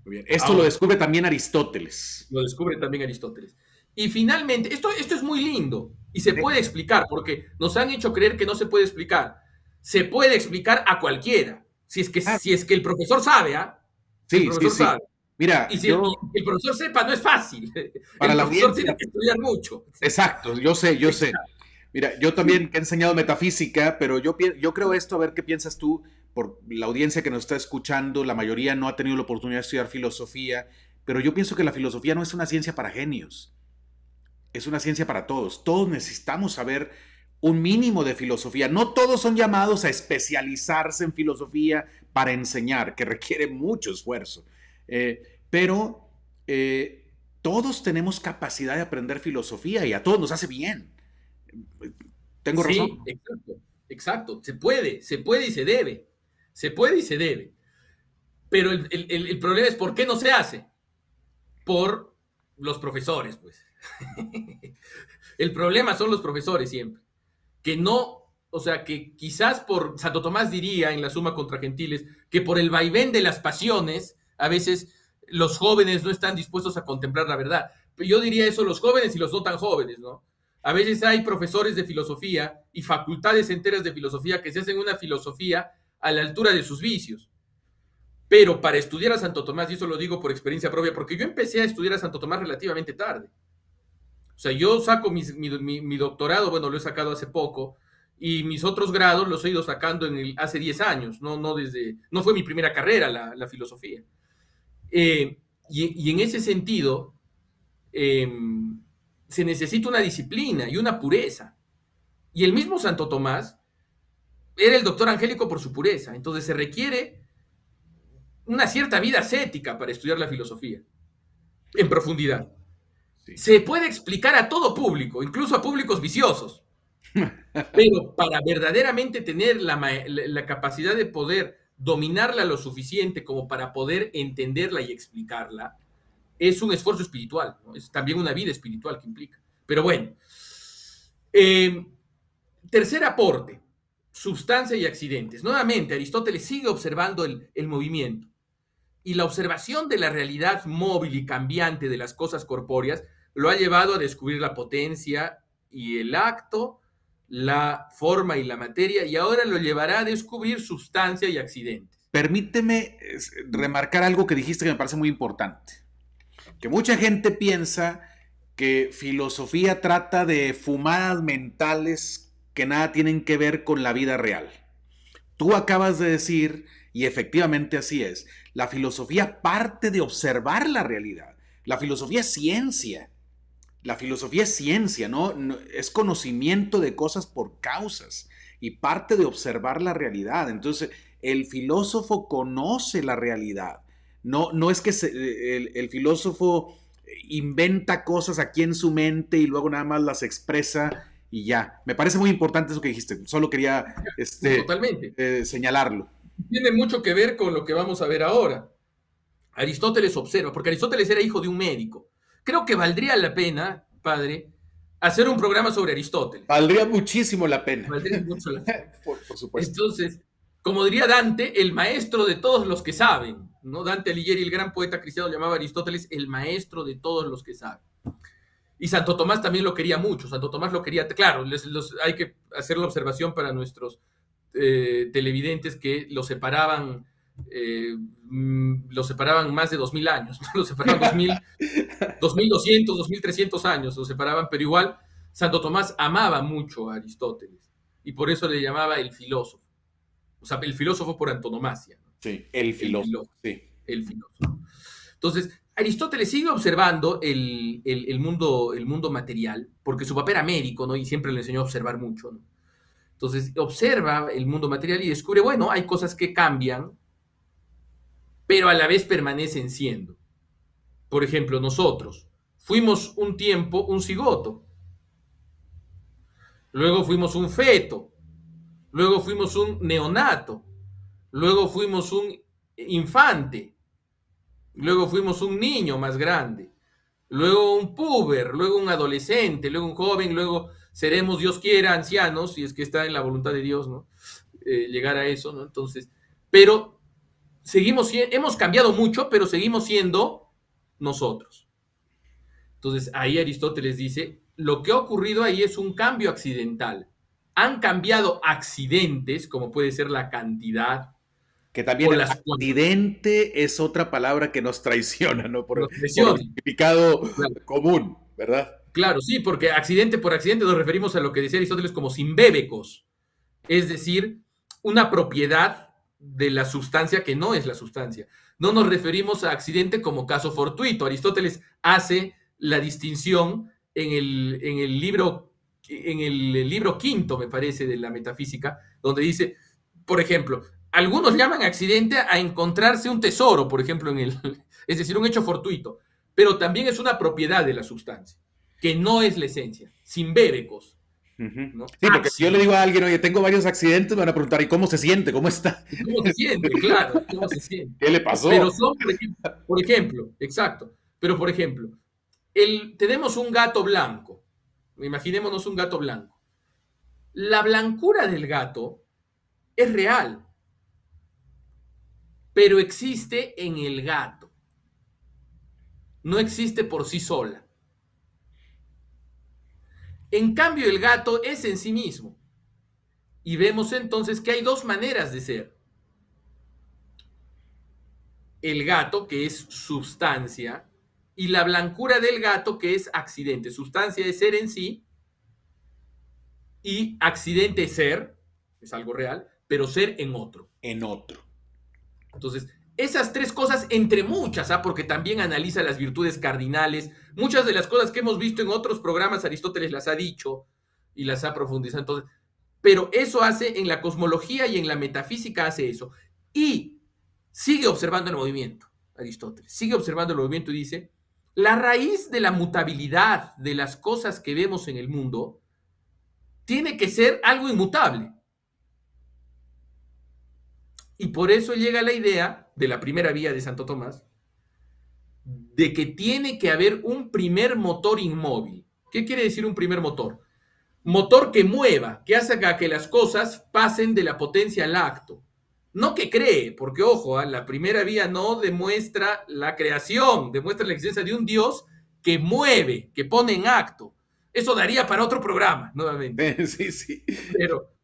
Muy bien. Esto lo descubre también Aristóteles. Lo descubre también Aristóteles. Y finalmente, esto, esto es muy lindo y se puede explicar, porque nos han hecho creer que no se puede explicar. Se puede explicar a cualquiera, si es que, ah. si es que el profesor sabe, ¿ah? Sí, sí, sí, sabe. Mira, si el, profesor sepa, no es fácil. Para el profesor tiene que estudiar mucho. Exacto, yo sé, yo sé. Mira, yo también he enseñado metafísica, pero yo, yo creo esto, a ver qué piensas tú, por la audiencia que nos está escuchando, la mayoría no ha tenido la oportunidad de estudiar filosofía, pero yo pienso que la filosofía no es una ciencia para genios, es una ciencia para todos. Todos necesitamos saber un mínimo de filosofía. No todos son llamados a especializarse en filosofía para enseñar, que requiere mucho esfuerzo. Eh, pero eh, todos tenemos capacidad de aprender filosofía y a todos nos hace bien. Tengo razón. Exacto, exacto. Se puede, se puede y se debe. Se puede y se debe. Pero el, el, el problema es por qué no se hace. Por los profesores, pues. el problema son los profesores siempre. Que no, o sea, que quizás por Santo Tomás diría en la Suma contra Gentiles, que por el vaivén de las pasiones a veces los jóvenes no están dispuestos a contemplar la verdad. Yo diría eso los jóvenes y los no tan jóvenes, ¿no? A veces hay profesores de filosofía y facultades enteras de filosofía que se hacen una filosofía a la altura de sus vicios. Pero para estudiar a Santo Tomás, y eso lo digo por experiencia propia, porque yo empecé a estudiar a Santo Tomás relativamente tarde. O sea, yo saco mi, doctorado, bueno, lo he sacado hace poco, y mis otros grados los he ido sacando en el, hace 10 años, no, no, desde, no fue mi primera carrera la filosofía. Eh, y, en ese sentido, em, se necesita una disciplina y una pureza. Y el mismo Santo Tomás era el doctor angélico por su pureza. Entonces se requiere una cierta vida ascética para estudiar la filosofía en profundidad. Se puede explicar a todo público, incluso a públicos viciosos. Pero para verdaderamente tener la, capacidad de poder dominarla lo suficiente como para poder entenderla y explicarla, es un esfuerzo espiritual, es también una vida espiritual que implica. Pero bueno, em, tercer aporte, sustancia y accidentes. Nuevamente, Aristóteles sigue observando el, el movimiento y la observación de la realidad móvil y cambiante de las cosas corpóreas lo ha llevado a descubrir la potencia y el acto la forma y la materia y ahora lo llevará a descubrir sustancia y accidentes. Permíteme remarcar algo que dijiste que me parece muy importante, que mucha gente piensa que filosofía trata de fumadas mentales que nada tienen que ver con la vida real. Tú acabas de decir, y efectivamente así es, la filosofía parte de observar la realidad. La filosofía es ciencia la filosofía es ciencia, ¿no? Es conocimiento de cosas por causas y parte de observar la realidad. Entonces, el filósofo conoce la realidad. No, no es que el, filósofo inventa cosas aquí en su mente y luego nada más las expresa y ya. Me parece muy importante eso que dijiste. Solo quería este, eh, señalarlo. Tiene mucho que ver con lo que vamos a ver ahora. Aristóteles observa, porque Aristóteles era hijo de un médico creo que valdría la pena, padre, hacer un programa sobre Aristóteles. Valdría muchísimo la pena. Valdría mucho la pena. por, supuesto. Entonces, como diría Dante, el maestro de todos los que saben, ¿no? Dante Alighieri, el gran poeta cristiano, llamaba a Aristóteles el maestro de todos los que saben. Y Santo Tomás también lo quería mucho, Santo Tomás lo quería, claro, hay que hacer la observación para nuestros eh, televidentes que lo separaban eh, mm, lo separaban más de 2.000 años, ¿no? los separaban 2.000, 2.200, 2.300 años, lo separaban, pero igual Santo Tomás amaba mucho a Aristóteles y por eso le llamaba el filósofo, o sea, el filósofo por antonomasia. Sí, el filósofo. Entonces, Aristóteles sigue observando el, mundo, el mundo material, porque su papel era médico, ¿no? Y siempre le enseñó a observar mucho, Entonces, observa el mundo material y descubre, bueno, hay cosas que cambian, pero a la vez permanecen siendo. Por ejemplo, nosotros fuimos un tiempo un cigoto, luego fuimos un feto, luego fuimos un neonato, luego fuimos un infante, luego fuimos un niño más grande, luego un puber, luego un adolescente, luego un joven, luego seremos, Dios quiera, ancianos, si es que está en la voluntad de Dios, ¿no? Eh, llegar a eso, ¿no? Entonces, pero seguimos, hemos cambiado mucho, pero seguimos siendo nosotros. Entonces ahí Aristóteles dice, lo que ha ocurrido ahí es un cambio accidental. Han cambiado accidentes, como puede ser la cantidad, que también el accidente es otra palabra que nos traiciona, ¿no? Por, el significado común, ¿verdad? Claro, sí, porque accidente por accidente nos referimos a lo que decía Aristóteles como simbébecos, es decir, una propiedad de la sustancia que no es la sustancia. No nos referimos a accidente como caso fortuito. Aristóteles hace la distinción en el, libro en el libro quinto, me parece, de la metafísica, donde dice, por ejemplo, algunos llaman accidente a encontrarse un tesoro, por ejemplo, en el, es decir, un hecho fortuito, pero también es una propiedad de la sustancia, que no es la esencia, sin Sí, porque ah, si yo le digo a alguien, oye, tengo varios accidentes, me van a preguntar, ¿y cómo se siente? ¿Cómo está? ¿Cómo se siente? Claro, ¿cómo se siente? ¿Qué le pasó? Pero son, por ejemplo, por ejemplo exacto. Pero, por ejemplo, el, tenemos un gato blanco. Imaginémonos un gato blanco. La blancura del gato es real, pero existe en el gato. No existe por sí sola. En cambio, el gato es en sí mismo. Y vemos entonces que hay dos maneras de ser. El gato, que es sustancia, y la blancura del gato, que es accidente. Sustancia es ser en sí, y accidente es ser, es algo real, pero ser en otro. En otro. Entonces, esas tres cosas, entre muchas, ¿ah? porque también analiza las virtudes cardinales, muchas de las cosas que hemos visto en otros programas, Aristóteles las ha dicho y las ha profundizado. Entonces, pero eso hace en la cosmología y en la metafísica hace eso. Y sigue observando el movimiento, Aristóteles, sigue observando el movimiento y dice, la raíz de la mutabilidad de las cosas que vemos en el mundo tiene que ser algo inmutable. Y por eso llega la idea de la primera vía de Santo Tomás, de que tiene que haber un primer motor inmóvil. ¿Qué quiere decir un primer motor? Motor que mueva, que haga que las cosas pasen de la potencia al acto. No que cree, porque ojo, ¿ah? la primera vía no demuestra la creación, demuestra la existencia de un Dios que mueve, que pone en acto. Eso daría para otro programa, nuevamente. Sí, sí. Pero,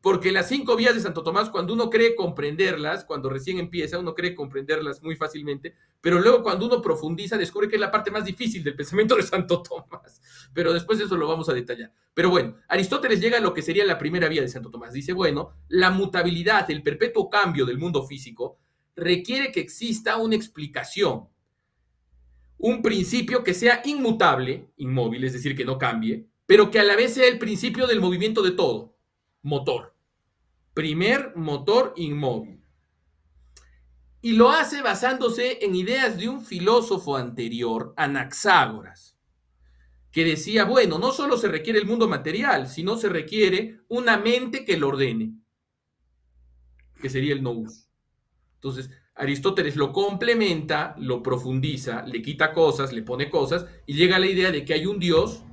porque las cinco vías de Santo Tomás, cuando uno cree comprenderlas, cuando recién empieza, uno cree comprenderlas muy fácilmente, pero luego cuando uno profundiza, descubre que es la parte más difícil del pensamiento de Santo Tomás. Pero después eso lo vamos a detallar. Pero bueno, Aristóteles llega a lo que sería la primera vía de Santo Tomás. Dice, bueno, la mutabilidad, el perpetuo cambio del mundo físico, requiere que exista una explicación, un principio que sea inmutable, inmóvil, es decir, que no cambie, pero que a la vez sea el principio del movimiento de todo motor. Primer motor inmóvil. Y lo hace basándose en ideas de un filósofo anterior, Anaxágoras, que decía, bueno, no solo se requiere el mundo material, sino se requiere una mente que lo ordene, que sería el nous. Entonces, Aristóteles lo complementa, lo profundiza, le quita cosas, le pone cosas, y llega a la idea de que hay un Dios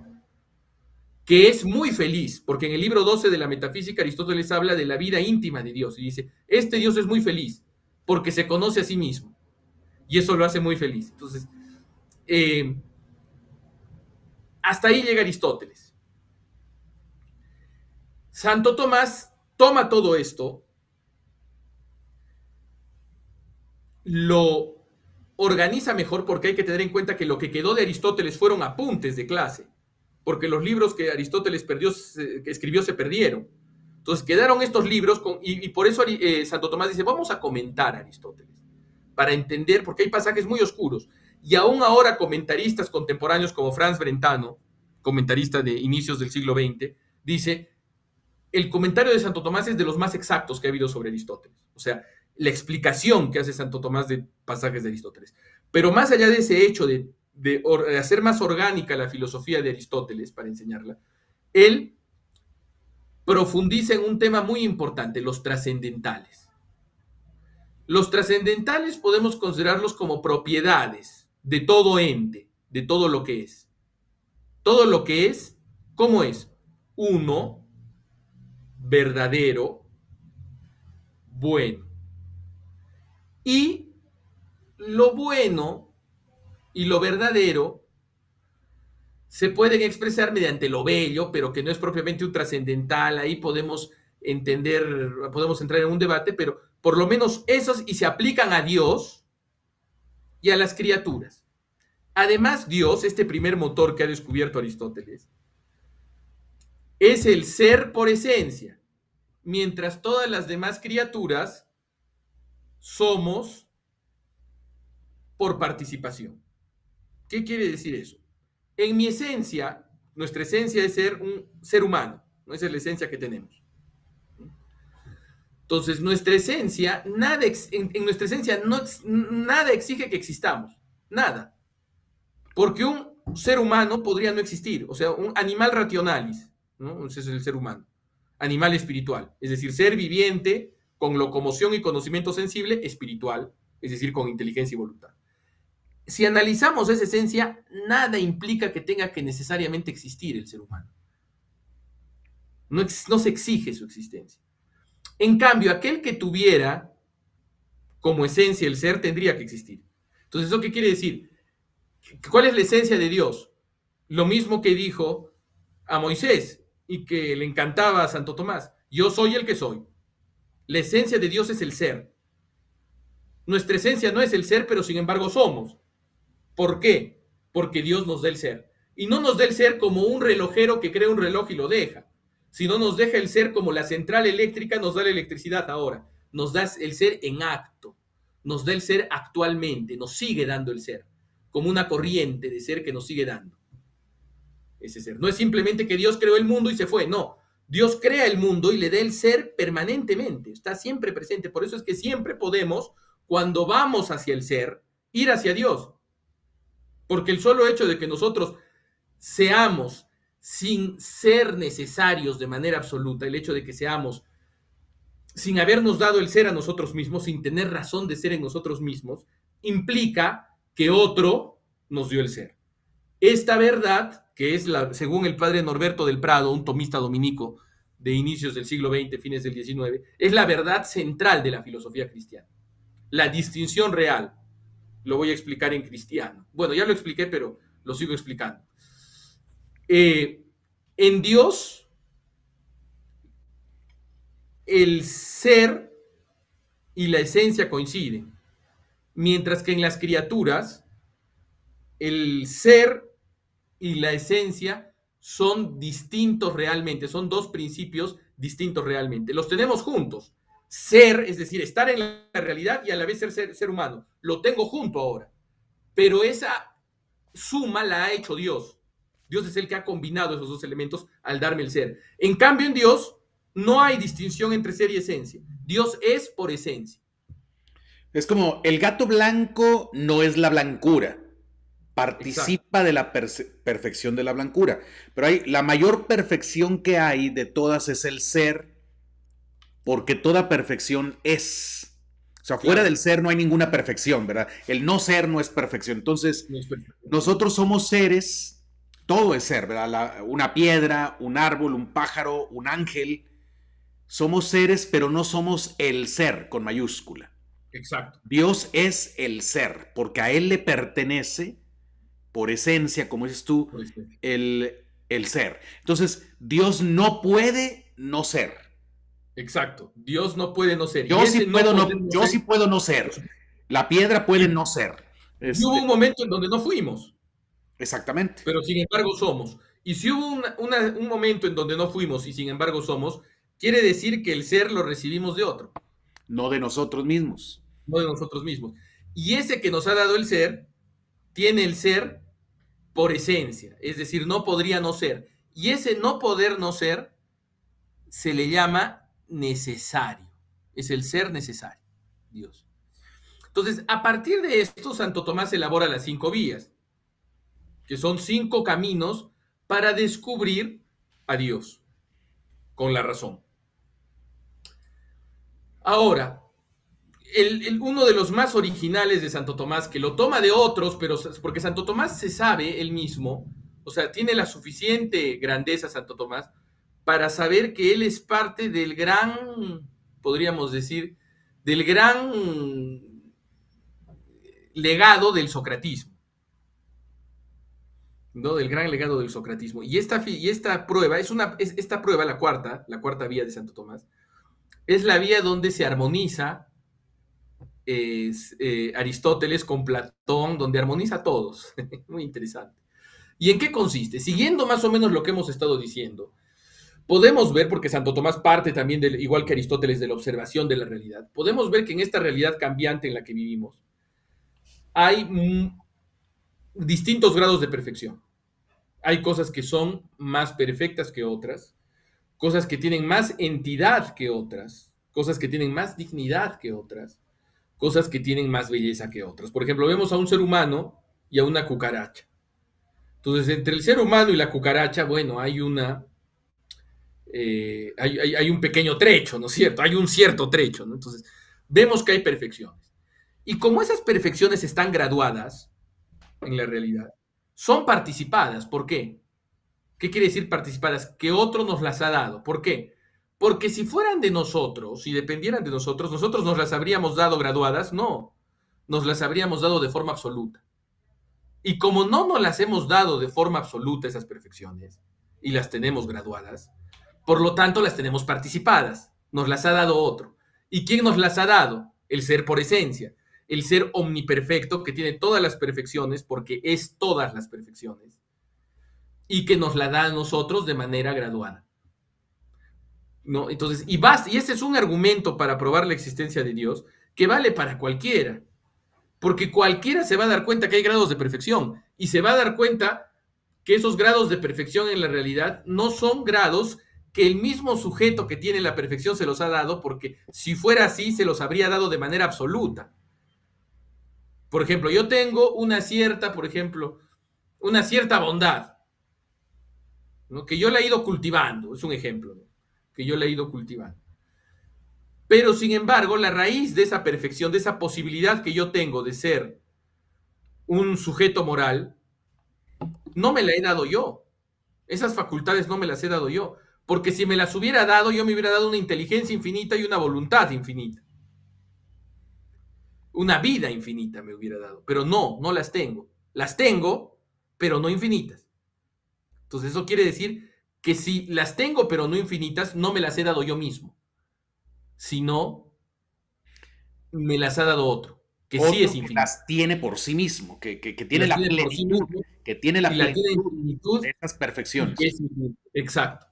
que es muy feliz, porque en el libro 12 de la Metafísica Aristóteles habla de la vida íntima de Dios y dice, este Dios es muy feliz porque se conoce a sí mismo y eso lo hace muy feliz. Entonces, eh, hasta ahí llega Aristóteles. Santo Tomás toma todo esto, lo organiza mejor porque hay que tener en cuenta que lo que quedó de Aristóteles fueron apuntes de clase porque los libros que Aristóteles perdió, escribió se perdieron. Entonces quedaron estos libros y, por eso eh, Santo Tomás dice, vamos a comentar a Aristóteles, para entender, porque hay pasajes muy oscuros. Y aún ahora comentaristas contemporáneos como Franz Brentano, comentarista de inicios del siglo XX, dice, el comentario de Santo Tomás es de los más exactos que ha habido sobre Aristóteles. O sea, la explicación que hace Santo Tomás de pasajes de Aristóteles. Pero más allá de ese hecho de de, hacer más orgánica la filosofía de Aristóteles para enseñarla, él profundiza en un tema muy importante, los trascendentales. Los trascendentales podemos considerarlos como propiedades de todo ente, de todo lo que es. Todo lo que es, ¿cómo es? Uno, verdadero, bueno. Y lo bueno y lo verdadero se pueden expresar mediante lo bello, pero que no es propiamente un trascendental. Ahí podemos entender, podemos entrar en un debate, pero por lo menos esos y se aplican a Dios y a las criaturas. Además, Dios, este primer motor que ha descubierto Aristóteles, es el ser por esencia, mientras todas las demás criaturas somos por participación. ¿Qué quiere decir eso? En mi esencia, nuestra esencia es ser un ser humano, Esa es la esencia que tenemos. Entonces, nuestra esencia, nada en, nuestra esencia no, nada exige que existamos, nada. Porque un ser humano podría no existir, o sea, un animal rationalis, Ese es el ser humano, animal espiritual, es decir, ser viviente con locomoción y conocimiento sensible espiritual, es decir, con inteligencia y voluntad si analizamos esa esencia, nada implica que tenga que necesariamente existir el ser humano. No, se exige su existencia. En cambio, aquel que tuviera como esencia el ser tendría que existir. Entonces, ¿eso qué quiere decir? ¿Cuál es la esencia de Dios? Lo mismo que dijo a Moisés y que le encantaba a Santo Tomás. Yo soy el que soy. La esencia de Dios es el ser. Nuestra esencia no es el ser, pero sin embargo somos. ¿Por qué? Porque Dios nos da el ser. Y no nos da el ser como un relojero que crea un reloj y lo deja, sino nos deja el ser como la central eléctrica nos da la electricidad ahora. Nos da el ser en acto, nos da el ser actualmente, nos sigue dando el ser, como una corriente de ser que nos sigue dando. Ese ser. No es simplemente que Dios creó el mundo y se fue, no. Dios crea el mundo y le da el ser permanentemente, está siempre presente. Por eso es que siempre podemos, cuando vamos hacia el ser, ir hacia Dios. Porque el solo hecho de que nosotros seamos sin ser necesarios de manera absoluta, el hecho de que seamos sin habernos dado el ser a nosotros mismos, sin tener razón de ser en nosotros mismos, implica que otro nos dio el ser. Esta verdad, que es la, según el padre Norberto del Prado, un tomista dominico de inicios del siglo XX, fines del XIX, es la verdad central de la filosofía cristiana. La distinción real, lo voy a explicar en cristiano bueno, ya lo expliqué, pero lo sigo explicando. Eh, en Dios, el ser y la esencia coinciden, mientras que en las criaturas, el ser y la esencia son distintos realmente, son dos principios distintos realmente. Los tenemos juntos. Ser, es decir, estar en la realidad y a la vez ser, ser, ser humano. Lo tengo junto ahora. Pero esa suma la ha hecho Dios. Dios es el que ha combinado esos dos elementos al darme el ser. En cambio, en Dios no hay distinción entre ser y esencia. Dios es por esencia. Es como el gato blanco no es la blancura. Participa de la perfección de la blancura. Pero hay, la mayor perfección que hay de todas es el ser, porque toda perfección es. O sea, fuera del ser no hay ninguna perfección, ¿verdad? El no ser no es perfección. Entonces, nosotros somos seres, todo es ser, ¿verdad? una piedra, un árbol, un pájaro, un ángel. Somos seres, pero no somos el ser con mayúscula. Exacto. Dios es el ser, porque a Él le pertenece, por esencia, como dices tú, el, el ser. Entonces, Dios no puede no ser. Exacto. Dios no puede no ser. Yo, sí, puedo no, ser. La piedra puede no ser. Y hubo un momento en donde no fuimos. Exactamente. Pero sin embargo somos. Y si hubo un momento en donde no fuimos y sin embargo somos, quiere decir que el ser lo recibimos de otro. No de nosotros mismos. No de nosotros mismos. Y ese que nos ha dado el ser, tiene el ser por esencia. Es decir, no podría no ser. Y ese no poder no ser se le llama necesario, es el ser necesario, Dios. Entonces, a partir de esto, Santo Tomás elabora las cinco vías, que son cinco caminos para descubrir a Dios con la razón. Ahora, el, uno de los más originales de Santo Tomás, que lo toma de otros, pero porque Santo Tomás se sabe él mismo, o sea, tiene la suficiente grandeza Santo Tomás para saber que él es parte del gran, podríamos decir, del gran legado del socratismo. ¿no? Del gran legado del socratismo. Y esta, esta prueba, es una, esta prueba, la cuarta, la cuarta vía de Santo Tomás, es la vía donde se armoniza eh, Aristóteles con Platón, donde armoniza a todos. Muy interesante. ¿Y en qué consiste? Siguiendo más o menos lo que hemos estado diciendo, podemos ver, porque Santo Tomás parte también, igual que Aristóteles, de la observación de la realidad, podemos ver que en esta realidad cambiante en la que vivimos hay mm, distintos grados de perfección. Hay cosas que son más perfectas que otras, cosas que tienen más entidad que otras, cosas que tienen más dignidad que otras, cosas que tienen más belleza que otras. Por ejemplo, vemos a un ser humano y a una cucaracha. Entonces, entre el ser humano y la cucaracha, bueno, hay una eh, hay, hay, un pequeño trecho, ¿no es cierto? Hay un cierto trecho, ¿no? Entonces, vemos que hay perfecciones. Y como esas perfecciones están graduadas en la realidad, son participadas. ¿Por qué? ¿Qué quiere decir participadas? Que otro nos las ha dado. ¿Por qué? Porque si fueran de nosotros, si dependieran de nosotros, nosotros nos las habríamos dado graduadas, no, nos las habríamos dado de forma absoluta. Y como no nos las hemos dado de forma absoluta esas perfecciones, y las tenemos graduadas, por lo tanto, las tenemos participadas, nos las ha dado otro. ¿Y quién nos las ha dado? El ser por esencia, el ser omniperfecto que tiene todas las perfecciones porque es todas las perfecciones y que nos la da a nosotros de manera graduada. ¿No? Entonces, y, vas y ese es un argumento para probar la existencia de Dios que vale para cualquiera, porque cualquiera se va a dar cuenta que hay grados de perfección y se va a dar cuenta que esos grados de perfección en la realidad no son grados que el mismo sujeto que tiene la perfección se los ha dado, porque si fuera así, se los habría dado de manera absoluta. Por ejemplo, yo tengo una cierta, por ejemplo, una cierta bondad, lo que yo la he ido cultivando, es un ejemplo, que yo la he ido cultivando. Pero sin embargo, la raíz de esa perfección, de esa posibilidad que yo tengo de ser un sujeto moral, no me la he dado yo. Esas facultades no me las he dado yo. Porque si me las hubiera dado, yo me hubiera dado una inteligencia infinita y una voluntad infinita. Una vida infinita me hubiera dado. Pero no, no las tengo. Las tengo, pero no infinitas. Entonces eso quiere decir que si las tengo, pero no infinitas, no me las he dado yo mismo. Sino me las ha dado otro. Que sí es infinito. Que las tiene por sí mismo, que, tiene, la plenitud, que tiene la plenitud, de esas perfecciones. Exacto.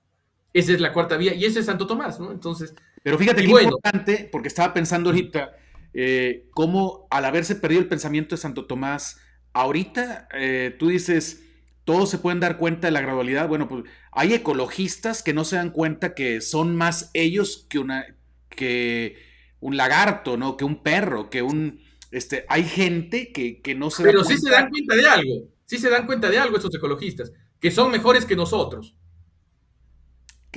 Esa es la cuarta vía y ese es Santo Tomás, ¿no? Entonces. Pero fíjate qué importante, porque estaba pensando ahorita, eh, cómo al haberse perdido el pensamiento de Santo Tomás, ahorita eh, tú dices, todos se pueden dar cuenta de la gradualidad. Bueno, pues hay ecologistas que no se dan cuenta que son más ellos que, una, que un lagarto, ¿no? Que un perro, que un. Este, hay gente que, no se Pero sí se dan cuenta de algo, sí se dan cuenta de algo estos ecologistas, que son mejores que nosotros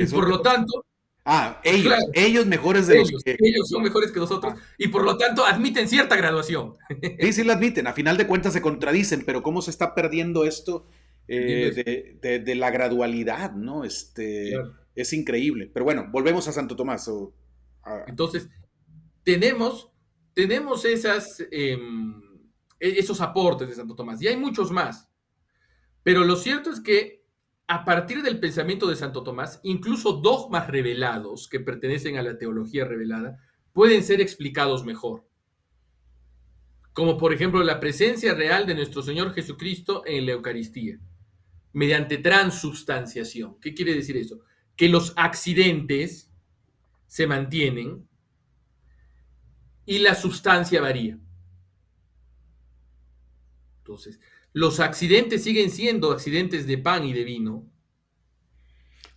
por lo tanto... Ah, ellos, mejores son mejores que nosotros ah. y por lo tanto admiten cierta graduación. Sí, sí la admiten, a final de cuentas se contradicen, pero cómo se está perdiendo esto eh, de, la gradualidad, ¿no? Este, Es increíble. Pero bueno, volvemos a Santo Tomás. Entonces, tenemos, tenemos em, e-, esos aportes de Santo Tomás y hay muchos más. Pero lo cierto es que a partir del pensamiento de Santo Tomás, incluso dogmas revelados que pertenecen a la teología revelada pueden ser explicados mejor. Como por ejemplo la presencia real de nuestro Señor Jesucristo en la Eucaristía, mediante transubstanciación. ¿Qué quiere decir eso? Que los accidentes se mantienen y la sustancia varía. Entonces, los accidentes siguen siendo accidentes de pan y de vino.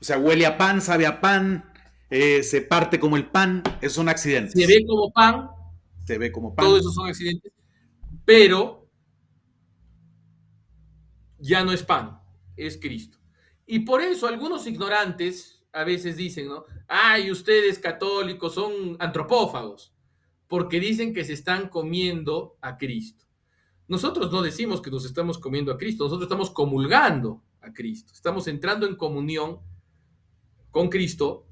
O sea, huele a pan, sabe a pan, eh, se parte como el pan, es un accidente. Se ve como pan. Se ve como pan. Todos esos son accidentes. Pero ya no es pan, es Cristo. Y por eso algunos ignorantes a veces dicen, ¿no? Ay, ustedes católicos son antropófagos, porque dicen que se están comiendo a Cristo. Nosotros no decimos que nos estamos comiendo a Cristo, nosotros estamos comulgando a Cristo, estamos entrando en comunión con Cristo,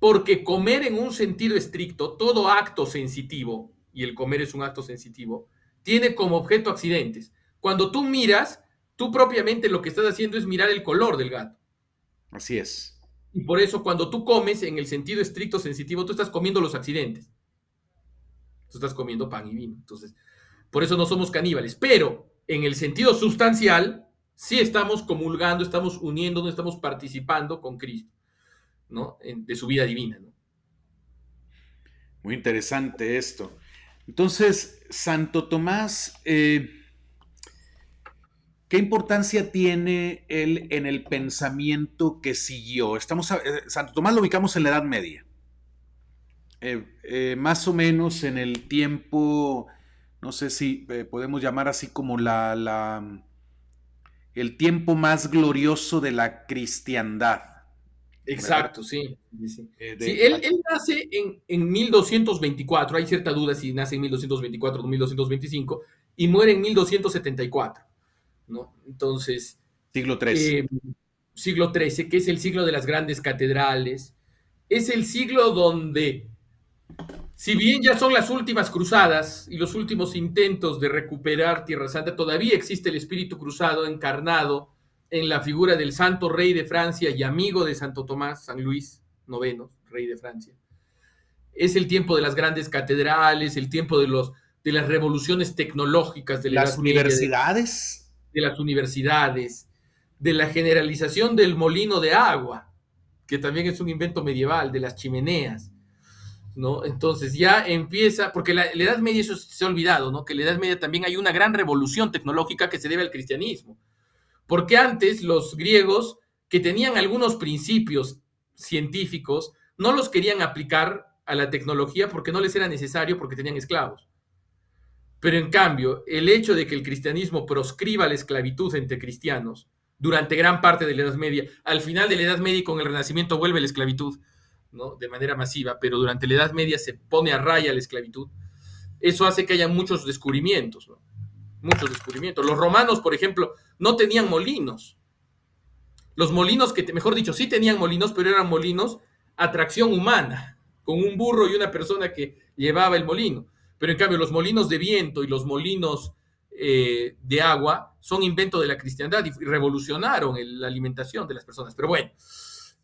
porque comer en un sentido estricto, todo acto sensitivo, y el comer es un acto sensitivo, tiene como objeto accidentes. Cuando tú miras, tú propiamente lo que estás haciendo es mirar el color del gato. Así es. Y por eso cuando tú comes en el sentido estricto sensitivo, tú estás comiendo los accidentes. Tú estás comiendo pan y vino. Entonces, por eso no somos caníbales. Pero en el sentido sustancial, sí estamos comulgando, estamos uniéndonos, estamos participando con Cristo, ¿no? de su vida divina, ¿no? Muy interesante esto. Entonces, Santo Tomás, eh, ¿qué importancia tiene él en el pensamiento que siguió? Estamos eh, Santo Tomás lo ubicamos en la Edad Media, eh, más o menos en el tiempo no sé si eh, podemos llamar así como la, la, el tiempo más glorioso de la cristiandad. Exacto, sí. sí. Eh, él, nace en, 1224, hay cierta duda si nace en 1224 o 1225, y muere en 1274, ¿no? Entonces... Siglo XIII. Eh, siglo XIII, que es el siglo de las grandes catedrales, es el siglo donde si bien ya son las últimas cruzadas y los últimos intentos de recuperar Tierra Santa, todavía existe el espíritu cruzado encarnado en la figura del santo rey de Francia y amigo de Santo Tomás, San Luis IX, rey de Francia. Es el tiempo de las grandes catedrales, el tiempo de, las revoluciones tecnológicas, de las universidades. de las universidades, de la generalización del molino de agua, que también es un invento medieval, de las chimeneas ¿no? Entonces ya empieza, porque la, Edad Media eso se ha olvidado, ¿no? Que la Edad Media también hay una gran revolución tecnológica que se debe al cristianismo. Porque antes los griegos, que tenían algunos principios científicos, no los querían aplicar a la tecnología porque no les era necesario porque tenían esclavos. Pero en cambio, el hecho de que el cristianismo proscriba la esclavitud entre cristianos durante gran parte de la Edad Media, al final de la Edad Media y con el Renacimiento vuelve la esclavitud, de manera masiva, pero durante la Edad Media se pone a raya la esclavitud, eso hace que haya muchos descubrimientos, muchos descubrimientos. Los romanos, por ejemplo, no tenían molinos. Los molinos que, mejor dicho, sí tenían molinos, pero eran molinos a tracción humana, con un burro y una persona que llevaba el molino. Pero en cambio, los molinos de viento y los molinos eh, de agua son invento de la cristiandad y revolucionaron la alimentación de las personas. Pero bueno,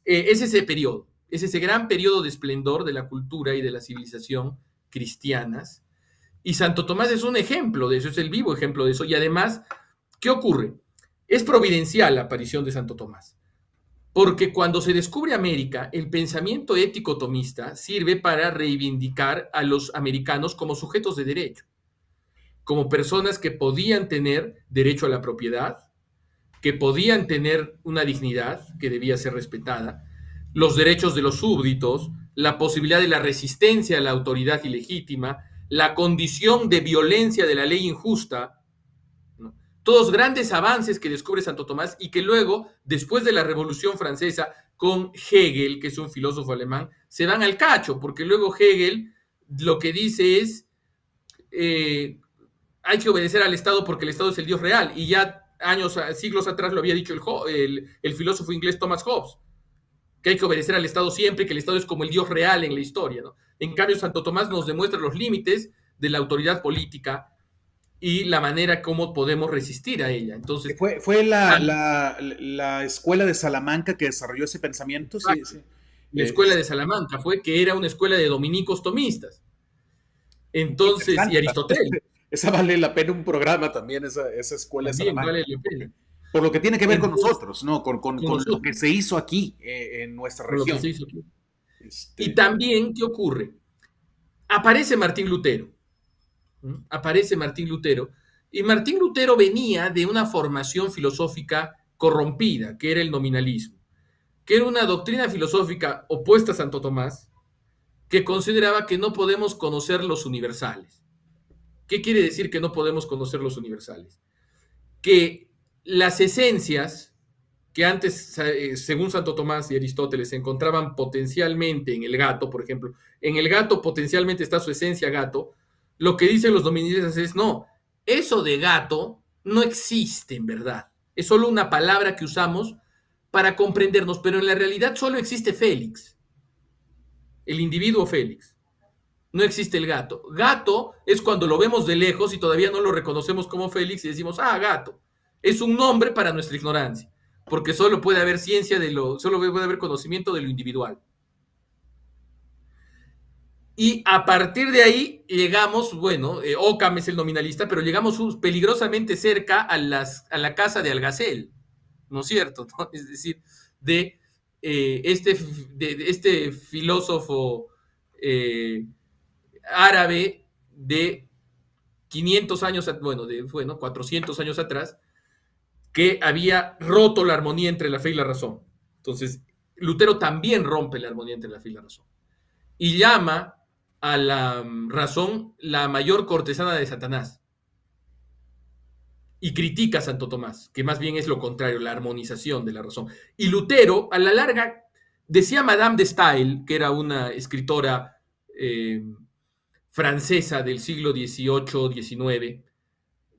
eh, es ese periodo es ese gran periodo de esplendor de la cultura y de la civilización cristianas. Y Santo Tomás es un ejemplo de eso, es el vivo ejemplo de eso. Y además, ¿qué ocurre? Es providencial la aparición de Santo Tomás, porque cuando se descubre América, el pensamiento ético tomista sirve para reivindicar a los americanos como sujetos de derecho, como personas que podían tener derecho a la propiedad, que podían tener una dignidad que debía ser respetada, los derechos de los súbditos, la posibilidad de la resistencia a la autoridad ilegítima, la condición de violencia de la ley injusta, todos grandes avances que descubre Santo Tomás y que luego, después de la Revolución Francesa, con Hegel, que es un filósofo alemán, se van al cacho, porque luego Hegel lo que dice es, eh, hay que obedecer al Estado porque el Estado es el Dios real, y ya años, siglos atrás lo había dicho el filósofo inglés Thomas Hobbes que hay que obedecer al Estado siempre, que el Estado es como el Dios real en la historia. ¿no? En cambio, Santo Tomás nos demuestra los límites de la autoridad política y la manera como podemos resistir a ella. Entonces, fue, fue la, ah. escuela de Salamanca que desarrolló ese pensamiento. Sí, La eh, escuela de Salamanca fue que era una escuela de dominicos tomistas. Entonces, y Aristóteles. Esa vale la pena un programa también, esa, esa escuela de Salamanca. Vale la pena. Por lo que tiene que ver con nosotros, ¿no? Con, lo que se hizo aquí, eh, en nuestra región. Este, y también, ¿qué ocurre? Aparece Martín Lutero. ¿Mm? Aparece Martín Lutero. Y Martín Lutero venía de una formación filosófica corrompida, que era el nominalismo, que era una doctrina filosófica opuesta a Santo Tomás, que consideraba que no podemos conocer los universales. ¿Qué quiere decir que no podemos conocer los universales? Que las esencias que antes, eh, según Santo Tomás y Aristóteles, se encontraban potencialmente en el gato, por ejemplo, en el gato potencialmente está su esencia gato, lo que dicen los dominicanos es, no, eso de gato no existe en verdad, es solo una palabra que usamos para comprendernos, pero en la realidad solo existe Félix, el individuo Félix. No existe el gato. Gato es cuando lo vemos de lejos y todavía no lo reconocemos como Félix y decimos, ah, gato es un nombre para nuestra ignorancia, porque solo puede haber ciencia de lo, solo puede haber conocimiento de lo individual. Y a partir de ahí llegamos, bueno, Ocam eh, Ockham es el nominalista, pero llegamos peligrosamente cerca a, las, la casa de Algacel, ¿no es cierto? Es decir, de, eh, este, de, este filósofo eh, árabe de 500 años, bueno, de, bueno, 400 años atrás, que había roto la armonía entre la fe y la razón. Entonces, Lutero también rompe la armonía entre la fe y la razón. Y llama a la mm, razón la mayor cortesana de Satanás. Y critica a Santo Tomás, que más bien es lo contrario, la armonización de la razón. Y Lutero, a la larga, decía Madame de Stael, que era una escritora eh, francesa del siglo XVIII, XIX,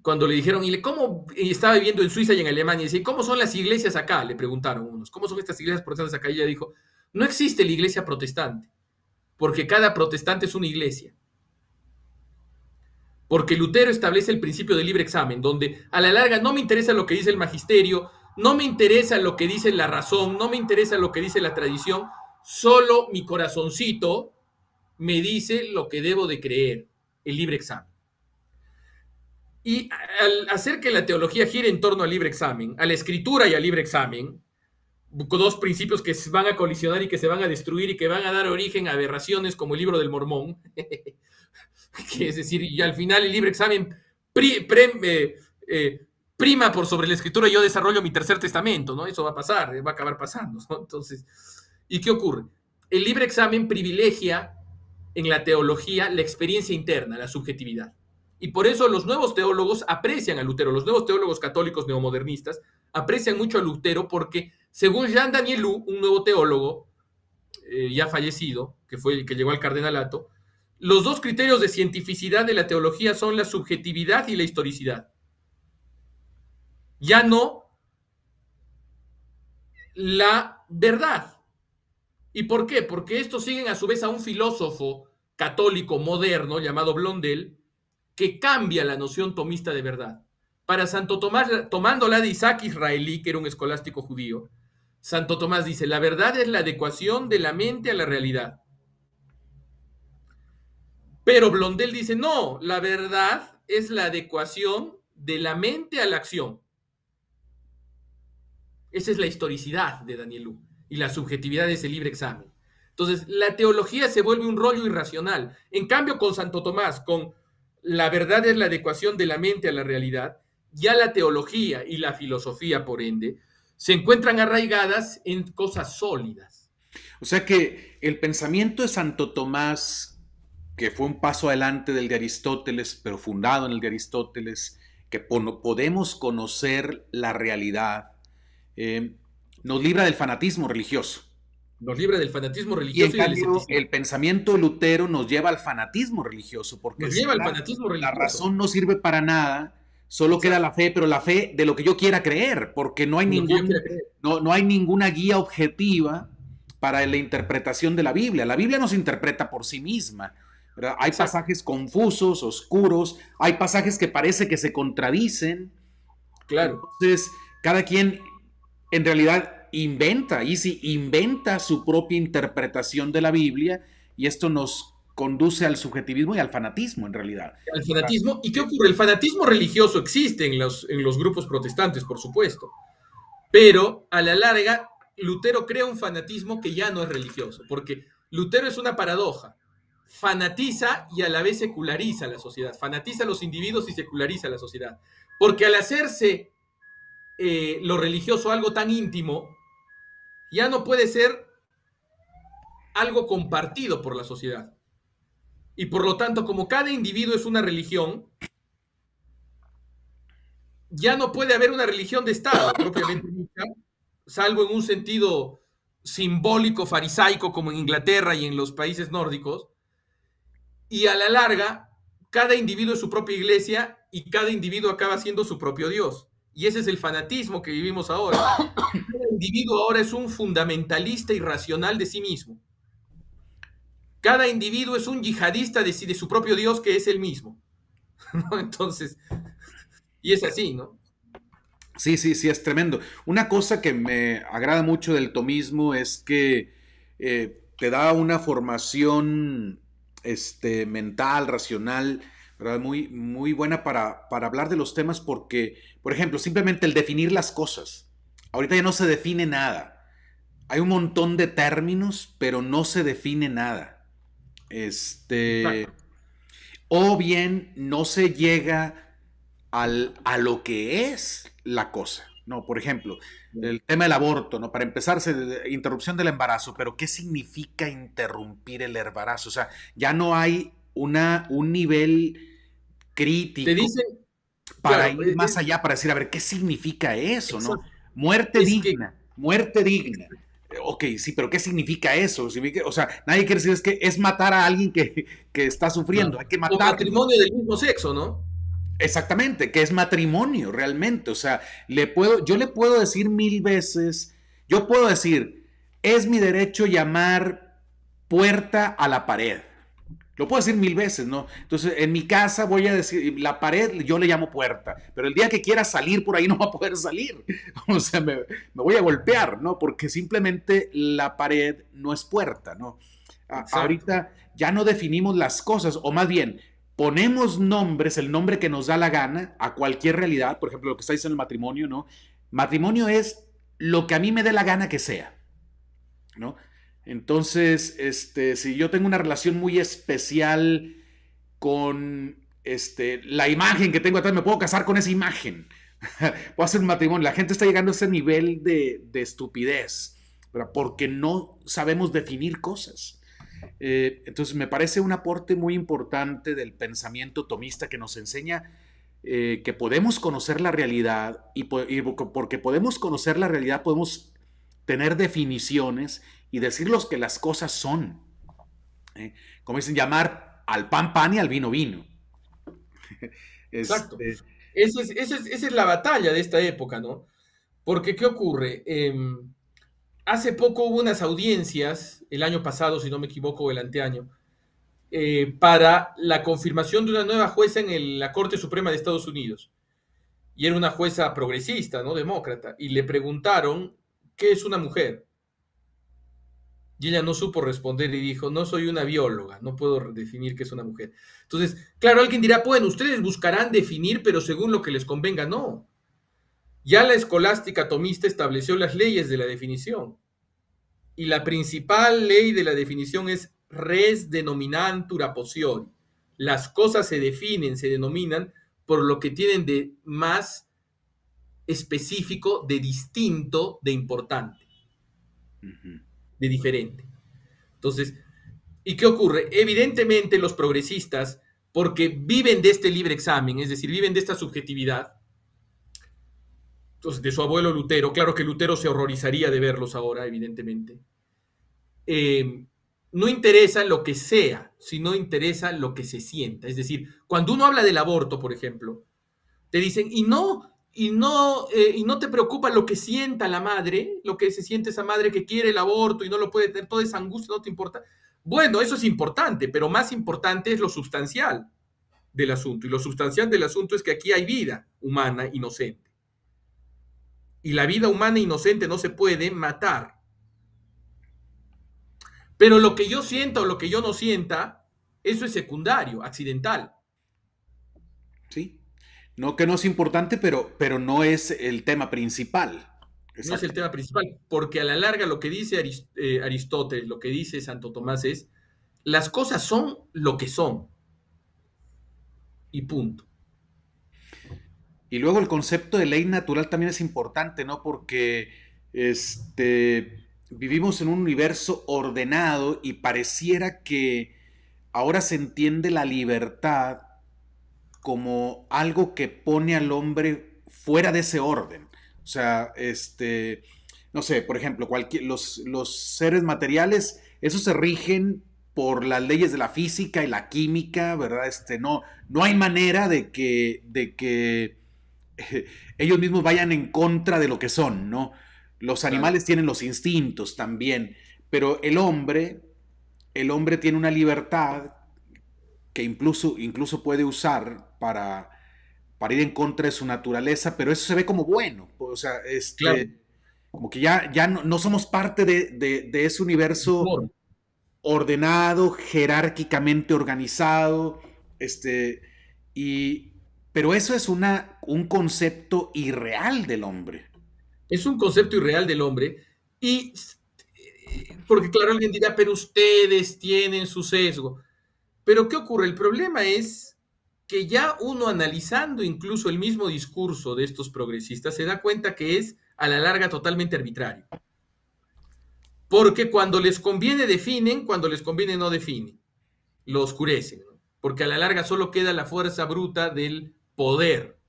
cuando le dijeron, y le, ¿cómo estaba viviendo en Suiza y en Alemania? Y dice, ¿cómo son las iglesias acá? Le preguntaron unos, ¿cómo son estas iglesias protestantes acá? Y ella dijo, no existe la iglesia protestante, porque cada protestante es una iglesia. Porque Lutero establece el principio del libre examen, donde a la larga no me interesa lo que dice el magisterio, no me interesa lo que dice la razón, no me interesa lo que dice la tradición, solo mi corazoncito me dice lo que debo de creer, el libre examen. Y al hacer que la teología gire en torno al libre examen, a la escritura y al libre examen, dos principios que van a colisionar y que se van a destruir y que van a dar origen a aberraciones como el libro del mormón, que es decir, y al final el libre examen eh, eh, prima por sobre la escritura y yo desarrollo mi tercer testamento, ¿no? Eso va a pasar, eh, va a acabar pasando, ¿no? Entonces, ¿y qué ocurre? El libre examen privilegia en la teología la experiencia interna, la subjetividad. Y por eso los nuevos teólogos aprecian a Lutero, los nuevos teólogos católicos neomodernistas aprecian mucho a Lutero porque, según Jean Daniel un nuevo teólogo eh, ya fallecido, que fue el que llegó al cardenalato, los dos criterios de cientificidad de la teología son la subjetividad y la historicidad. Ya no la verdad. ¿Y por qué? Porque estos siguen a su vez a un filósofo católico moderno llamado Blondel, que cambia la noción tomista de verdad. Para Santo Tomás, tomándola de Isaac israelí, que era un escolástico judío, Santo Tomás dice, la verdad es la adecuación de la mente a la realidad. Pero Blondel dice, no, la verdad es la adecuación de la mente a la acción. Esa es la historicidad de Danielú y la subjetividad de ese libre examen. Entonces, la teología se vuelve un rollo irracional. En cambio, con Santo Tomás, con la verdad es la adecuación de la mente a la realidad, ya la teología y la filosofía, por ende, se encuentran arraigadas en cosas sólidas. O sea que el pensamiento de Santo Tomás, que fue un paso adelante del de Aristóteles, pero fundado en el de Aristóteles, que podemos conocer la realidad, eh, nos libra del fanatismo religioso. Nos libra del fanatismo religioso. el pensamiento lutero nos lleva al fanatismo religioso, porque nos lleva al fanatismo la, religioso. la razón no sirve para nada, solo queda la fe, pero la fe de lo que yo quiera creer, porque no hay, ninguna guía objetiva para la interpretación de la Biblia. La Biblia no se interpreta por sí misma. Hay pasajes confusos, oscuros, hay pasajes que parece que se contradicen. Claro. Entonces, cada quien en realidad inventa, y si inventa su propia interpretación de la Biblia, y esto nos conduce al subjetivismo y al fanatismo en realidad. Al fanatismo. ¿Y qué ocurre? El fanatismo religioso existe en los, en los grupos protestantes, por supuesto, pero a la larga Lutero crea un fanatismo que ya no es religioso, porque Lutero es una paradoja. Fanatiza y a la vez seculariza la sociedad, fanatiza a los individuos y seculariza la sociedad. Porque al hacerse eh, lo religioso algo tan íntimo ya no puede ser algo compartido por la sociedad. Y por lo tanto, como cada individuo es una religión, ya no puede haber una religión de Estado propiamente salvo en un sentido simbólico farisaico como en Inglaterra y en los países nórdicos. Y a la larga, cada individuo es su propia iglesia y cada individuo acaba siendo su propio Dios. Y ese es el fanatismo que vivimos ahora individuo ahora es un fundamentalista irracional de sí mismo. Cada individuo es un yihadista de, de su propio Dios que es el mismo. Entonces, y es así, ¿no? Sí, sí, sí, es tremendo. Una cosa que me agrada mucho del tomismo es que eh, te da una formación este, mental, racional, Muy, muy buena para, para hablar de los temas porque, por ejemplo, simplemente el definir las cosas. Ahorita ya no se define nada. Hay un montón de términos, pero no se define nada. Este. O bien no se llega al, a lo que es la cosa. No, por ejemplo, mm. el tema del aborto, ¿no? Para empezar, interrupción del embarazo, pero ¿qué significa interrumpir el embarazo? O sea, ya no hay una, un nivel crítico. para ir eh, más eh, allá, para decir, a ver, ¿qué significa eso? ¿no? Muerte digna, muerte digna. Ok, sí, pero ¿qué significa eso? O sea, nadie quiere decir es que es matar a alguien que, está sufriendo, hay que matar. matrimonio del mismo sexo, ¿no? Exactamente, que es matrimonio realmente. O sea, le puedo, yo le puedo decir mil veces, yo puedo decir, es mi derecho llamar puerta a la pared. Lo puedo decir mil veces, ¿no? Entonces, en mi casa voy a decir, la pared yo le llamo puerta, pero el día que quiera salir por ahí no va a poder salir. O sea, me, voy a golpear, ¿no? Porque simplemente la pared no es puerta, ¿no? ahorita ya no definimos las cosas, o más bien, ponemos nombres, el nombre que nos da la gana a cualquier realidad, por ejemplo, lo que está en el matrimonio, ¿no? Matrimonio es lo que a mí me dé la gana que sea, ¿no? Entonces, este, si yo tengo una relación muy especial con este, la imagen que tengo atrás, me puedo casar con esa imagen. puedo hacer un matrimonio. La gente está llegando a ese nivel de, estupidez, porque no sabemos definir cosas. Eh, entonces, me parece un aporte muy importante del pensamiento tomista que nos enseña eh, que podemos conocer la realidad y, y porque podemos conocer la realidad podemos tener definiciones y decirles que las cosas son. ¿Eh? Como dicen, llamar al pan pan y al vino vino. Este, Exacto. esa, es, esa, es, la batalla de esta época, ¿no? Porque, ¿qué ocurre? Em, hace poco hubo unas audiencias, el año pasado, si no me equivoco, el anteaño, eh, para la confirmación de una nueva jueza en la Corte Suprema de Estados Unidos. Y era una jueza progresista, ¿no? Demócrata. Y le preguntaron qué es una mujer. Y ella no supo responder y dijo, no soy una bióloga, no puedo definir qué es una mujer. Entonces, claro, alguien dirá, bueno, ustedes buscarán definir, pero según lo que les convenga, no. Ya la escolástica tomista estableció las leyes de la definición. Y la principal ley de la definición es res denominantura posiori. Las cosas se definen, se denominan por lo que tienen de más específico, de distinto, de importante. Ajá de diferente. Entonces, ¿y qué ocurre? Evidentemente los progresistas, porque viven de este libre examen, es decir, viven de esta subjetividad, entonces, pues, de su abuelo Lutero, claro que Lutero se horrorizaría de verlos ahora, evidentemente, eh, no interesa lo que sea, sino interesa lo que se sienta. Es decir, cuando uno habla del aborto, por ejemplo, te dicen, y no, y no, eh, y no te preocupa lo que sienta la madre, lo que se siente esa madre que quiere el aborto y no lo puede tener, toda esa angustia no te importa. Bueno, eso es importante, pero más importante es lo sustancial del asunto. Y lo sustancial del asunto es que aquí hay vida humana inocente. Y la vida humana inocente no se puede matar. Pero lo que yo sienta o lo que yo no sienta, eso es secundario, accidental. Sí, no que no es importante, pero, pero no es el tema principal. No es el tema principal, porque a la larga lo que dice eh, Aristóteles, lo que dice Santo Tomás es, las cosas son lo que son. Y punto. Y luego el concepto de ley natural también es importante, ¿no? Porque este, vivimos en un universo ordenado y pareciera que ahora se entiende la libertad como algo que pone al hombre fuera de ese orden. O sea, este, no sé, por ejemplo, cualquier, los, los seres materiales, esos se rigen por las leyes de la física y la química, ¿verdad? Este, no, no hay manera de que, de que ellos mismos vayan en contra de lo que son, ¿no? Los animales tienen los instintos también, pero el hombre, el hombre tiene una libertad que incluso, incluso puede usar para, para ir en contra de su naturaleza, pero eso se ve como bueno. O sea, este, como que ya, ya no, somos parte de, ese universo ordenado, jerárquicamente organizado, este, y, pero eso es una, un concepto irreal del hombre. Es un concepto irreal del hombre y porque claro alguien dirá, pero ustedes tienen su sesgo. Pero ¿qué ocurre? El problema es que ya uno analizando incluso el mismo discurso de estos progresistas se da cuenta que es a la larga totalmente arbitrario. Porque cuando les conviene definen, cuando les conviene no definen, lo oscurecen, porque a la larga solo queda la fuerza bruta del poder.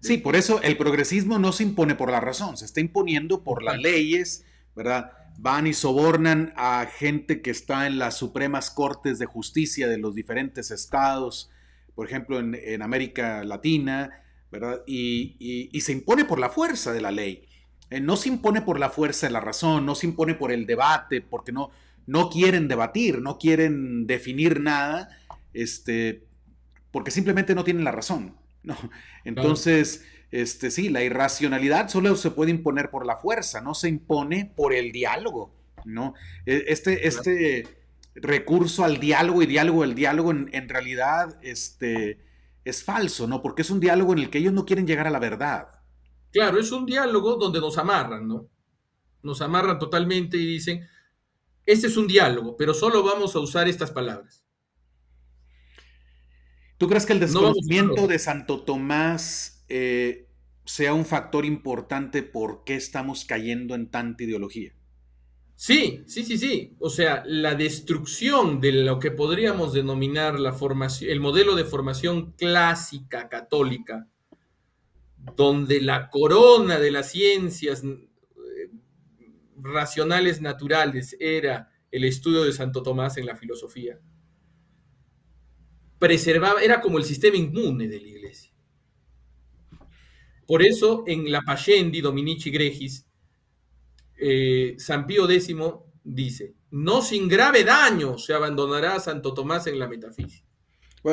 Sí, por eso el progresismo no se impone por la razón, se está imponiendo por las leyes, ¿verdad? van y sobornan a gente que está en las Supremas Cortes de Justicia de los diferentes estados, por ejemplo, en, América Latina, ¿verdad? Y, se impone por la fuerza de la ley. Eh, no se impone por la fuerza de la razón, no se impone por el debate, porque no, no quieren debatir, no quieren definir nada, este, porque simplemente no tienen la razón. ¿no? Entonces... Este, sí, la irracionalidad solo se puede imponer por la fuerza, no se impone por el diálogo, ¿no? E, este, este recurso al diálogo y diálogo, el diálogo en, realidad este, es falso, ¿no? Porque es un diálogo en el que ellos no quieren llegar a la verdad. Claro, es un diálogo donde nos amarran, ¿no? Nos amarran totalmente y dicen, este es un diálogo, pero solo vamos a usar estas palabras. ¿Tú crees que el desconocimiento de Santo Tomás eh, sea un factor importante por qué estamos cayendo en tanta ideología. Sí, sí, sí, sí. O sea, la destrucción de lo que podríamos denominar la formación, el modelo de formación clásica católica, donde la corona de las ciencias eh, racionales naturales era el estudio de Santo Tomás en la filosofía, preservaba, era como el sistema inmune de la iglesia por eso en la Pascendi Dominici Gregis, eh, San Pío X dice, no sin grave daño se abandonará a Santo Tomás en la metafísica.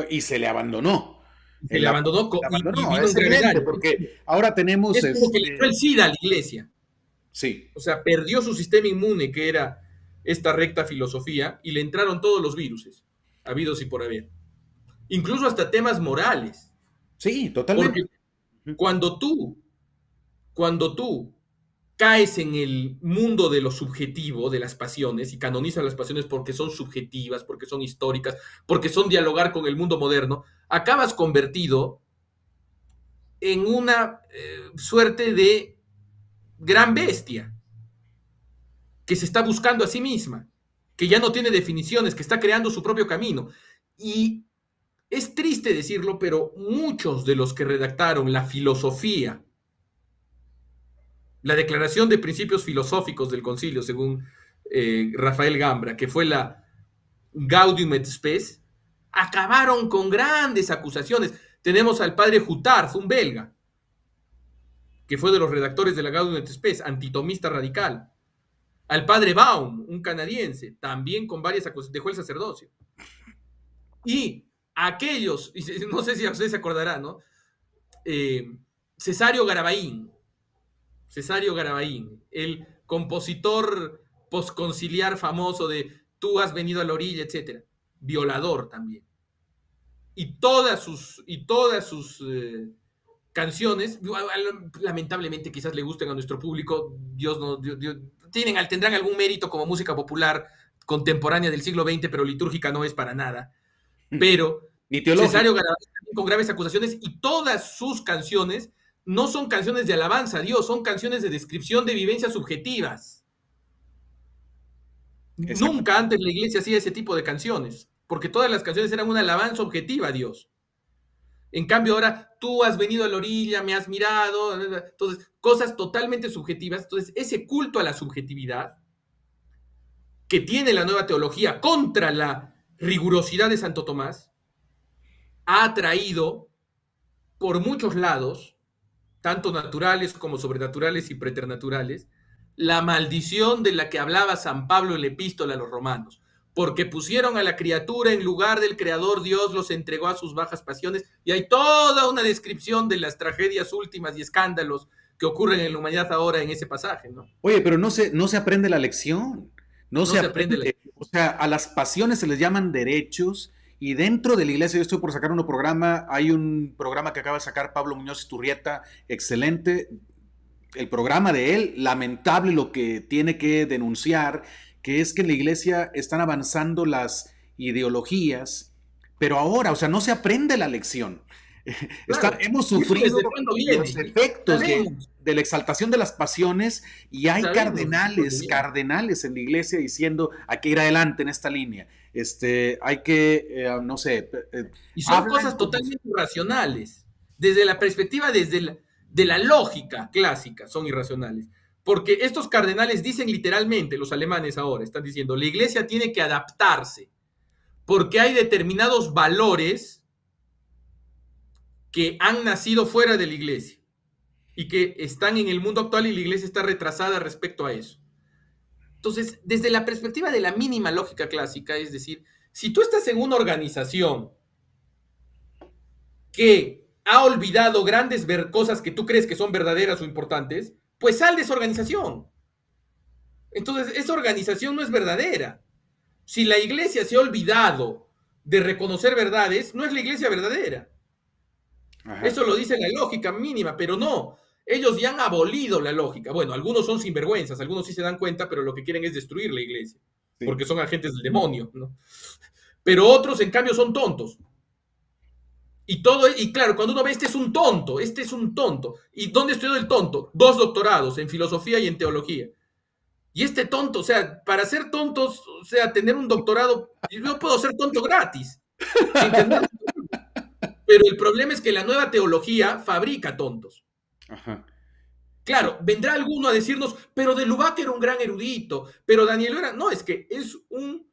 y se le abandonó. Se le abandonó, porque ahora tenemos... Es que le este el SIDA a la iglesia. Sí. O sea, perdió su sistema inmune, que era esta recta filosofía, y le entraron todos los virus, habidos y por haber. Incluso hasta temas morales. Sí, totalmente. Cuando tú, cuando tú caes en el mundo de lo subjetivo, de las pasiones, y canonizas las pasiones porque son subjetivas, porque son históricas, porque son dialogar con el mundo moderno, acabas convertido en una eh, suerte de gran bestia que se está buscando a sí misma, que ya no tiene definiciones, que está creando su propio camino. Y es triste decirlo, pero muchos de los que redactaron la filosofía, la declaración de principios filosóficos del concilio, según eh, Rafael Gambra, que fue la Gaudium et Spes, acabaron con grandes acusaciones. Tenemos al padre Jutard, un belga, que fue de los redactores de la Gaudium et Spes, antitomista radical. Al padre Baum, un canadiense, también con varias acusaciones, dejó el sacerdocio. Y aquellos, no sé si ustedes se acordarán, ¿no? Eh, Cesario Garabaín, Cesario Garabaín, el compositor posconciliar famoso de Tú has venido a la orilla, etc. violador también. Y todas sus, y todas sus eh, canciones, lamentablemente quizás le gusten a nuestro público, Dios no, Dios, tendrán algún mérito como música popular contemporánea del siglo XX, pero litúrgica no es para nada. Mm. Pero ni con graves acusaciones y todas sus canciones no son canciones de alabanza a Dios, son canciones de descripción de vivencias subjetivas. Nunca antes la iglesia hacía ese tipo de canciones, porque todas las canciones eran una alabanza objetiva a Dios. En cambio, ahora tú has venido a la orilla, me has mirado, entonces, cosas totalmente subjetivas. Entonces, ese culto a la subjetividad que tiene la nueva teología contra la rigurosidad de Santo Tomás, ha traído por muchos lados, tanto naturales como sobrenaturales y preternaturales, la maldición de la que hablaba San Pablo en la epístola a los romanos, porque pusieron a la criatura en lugar del Creador Dios, los entregó a sus bajas pasiones, y hay toda una descripción de las tragedias últimas y escándalos que ocurren en la humanidad ahora en ese pasaje, ¿no? Oye, pero no se, no se aprende la lección. No, se, aprende. O sea, a las pasiones se les llaman derechos, y dentro de la iglesia, yo estoy por sacar un programa, hay un programa que acaba de sacar Pablo Muñoz Turrieta, excelente, el programa de él, lamentable lo que tiene que denunciar, que es que en la iglesia están avanzando las ideologías, pero ahora, o sea, no se aprende la lección. hemos sufrido los efectos de, la exaltación de las pasiones y hay cardenales, cardenales en la iglesia diciendo hay que ir adelante en esta línea. Este, hay que, eh, no sé. Eh, eh, y son cosas totalmente irracionales. Desde la perspectiva, desde de la lógica clásica, son irracionales. Porque estos cardenales dicen literalmente, los alemanes ahora están diciendo, la iglesia tiene que adaptarse porque hay determinados valores que han nacido fuera de la iglesia y que están en el mundo actual y la iglesia está retrasada respecto a eso. Entonces, desde la perspectiva de la mínima lógica clásica, es decir, si tú estás en una organización que ha olvidado grandes ver cosas que tú crees que son verdaderas o importantes, pues sal de esa organización. Entonces, esa organización no es verdadera. Si la iglesia se ha olvidado de reconocer verdades, no es la iglesia verdadera. Eso lo dice la lógica mínima, pero no. Ellos ya han abolido la lógica. Bueno, algunos son sinvergüenzas, algunos sí se dan cuenta, pero lo que quieren es destruir la iglesia, porque son agentes del demonio, ¿no? Pero otros, en cambio, son tontos. Y todo, y claro, cuando uno ve, este es un tonto, este es un tonto. ¿Y dónde estudió el tonto? Dos doctorados en filosofía y en teología. Y este tonto, o sea, para ser tontos, o sea, tener un doctorado, yo puedo ser tonto gratis. Pero el problema es que la nueva teología fabrica tontos. Ajá. Claro, vendrá alguno a decirnos, pero de Lubac era un gran erudito, pero Daniel era. No, es que es un.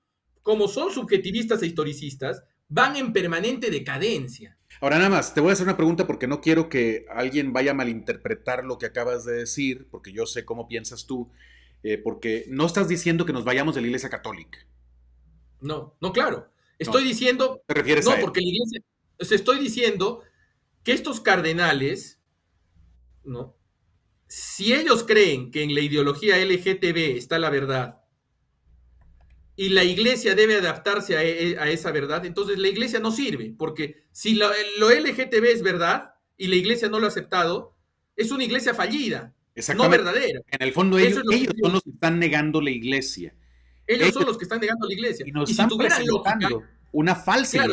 Como son subjetivistas e historicistas, van en permanente decadencia. Ahora nada más, te voy a hacer una pregunta porque no quiero que alguien vaya a malinterpretar lo que acabas de decir, porque yo sé cómo piensas tú, eh, porque no estás diciendo que nos vayamos de la Iglesia Católica. No, no, claro. Estoy diciendo... Te refieres no, porque la iglesia, os estoy diciendo que estos cardenales, ¿no? Si ellos creen que en la ideología LGTB está la verdad y la iglesia debe adaptarse e, a, esa verdad, entonces la iglesia no sirve, porque si lo, LGTB es verdad y la iglesia no lo ha aceptado, es una iglesia fallida, no verdadera. En el fondo ellos, son los que están negando la iglesia. Ellos, son los que están negando la iglesia. Y nos están presentando una falsa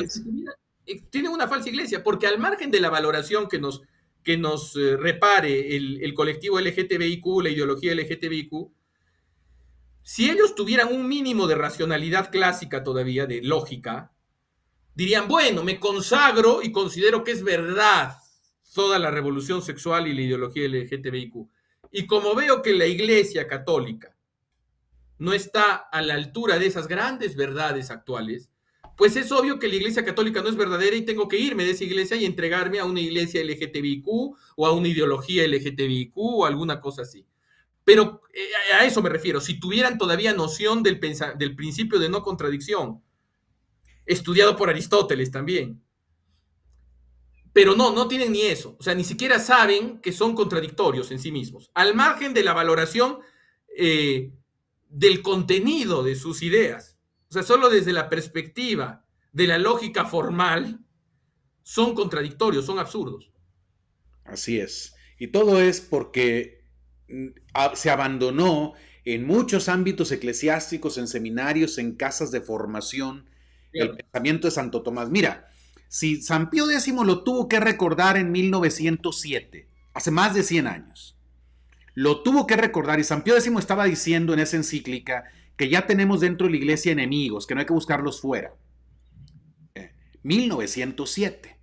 eh, tiene una falsa iglesia, porque al margen de la valoración que nos, que nos eh, repare el, el colectivo LGTBIQ, la ideología LGTBIQ, si ellos tuvieran un mínimo de racionalidad clásica todavía, de lógica, dirían, bueno, me consagro y considero que es verdad toda la revolución sexual y la ideología LGTBIQ. Y como veo que la Iglesia Católica no está a la altura de esas grandes verdades actuales, pues es obvio que la iglesia católica no es verdadera y tengo que irme de esa iglesia y entregarme a una iglesia LGTBIQ o a una ideología LGTBIQ o alguna cosa así. Pero eh, a eso me refiero, si tuvieran todavía noción del, del principio de no contradicción, estudiado por Aristóteles también. Pero no, no tienen ni eso, o sea, ni siquiera saben que son contradictorios en sí mismos, al margen de la valoración eh, del contenido de sus ideas o sea, solo desde la perspectiva de la lógica formal, son contradictorios, son absurdos. Así es. Y todo es porque mm, se abandonó en muchos ámbitos eclesiásticos, en seminarios, en casas de formación, el pensamiento de Santo Tomás. Mira, si San Pío X lo tuvo que recordar en 1907, hace más de 100 años, lo tuvo que recordar y San Pío X estaba diciendo en esa encíclica que ya tenemos dentro de la iglesia enemigos, que no hay que buscarlos fuera. 1907. Eh,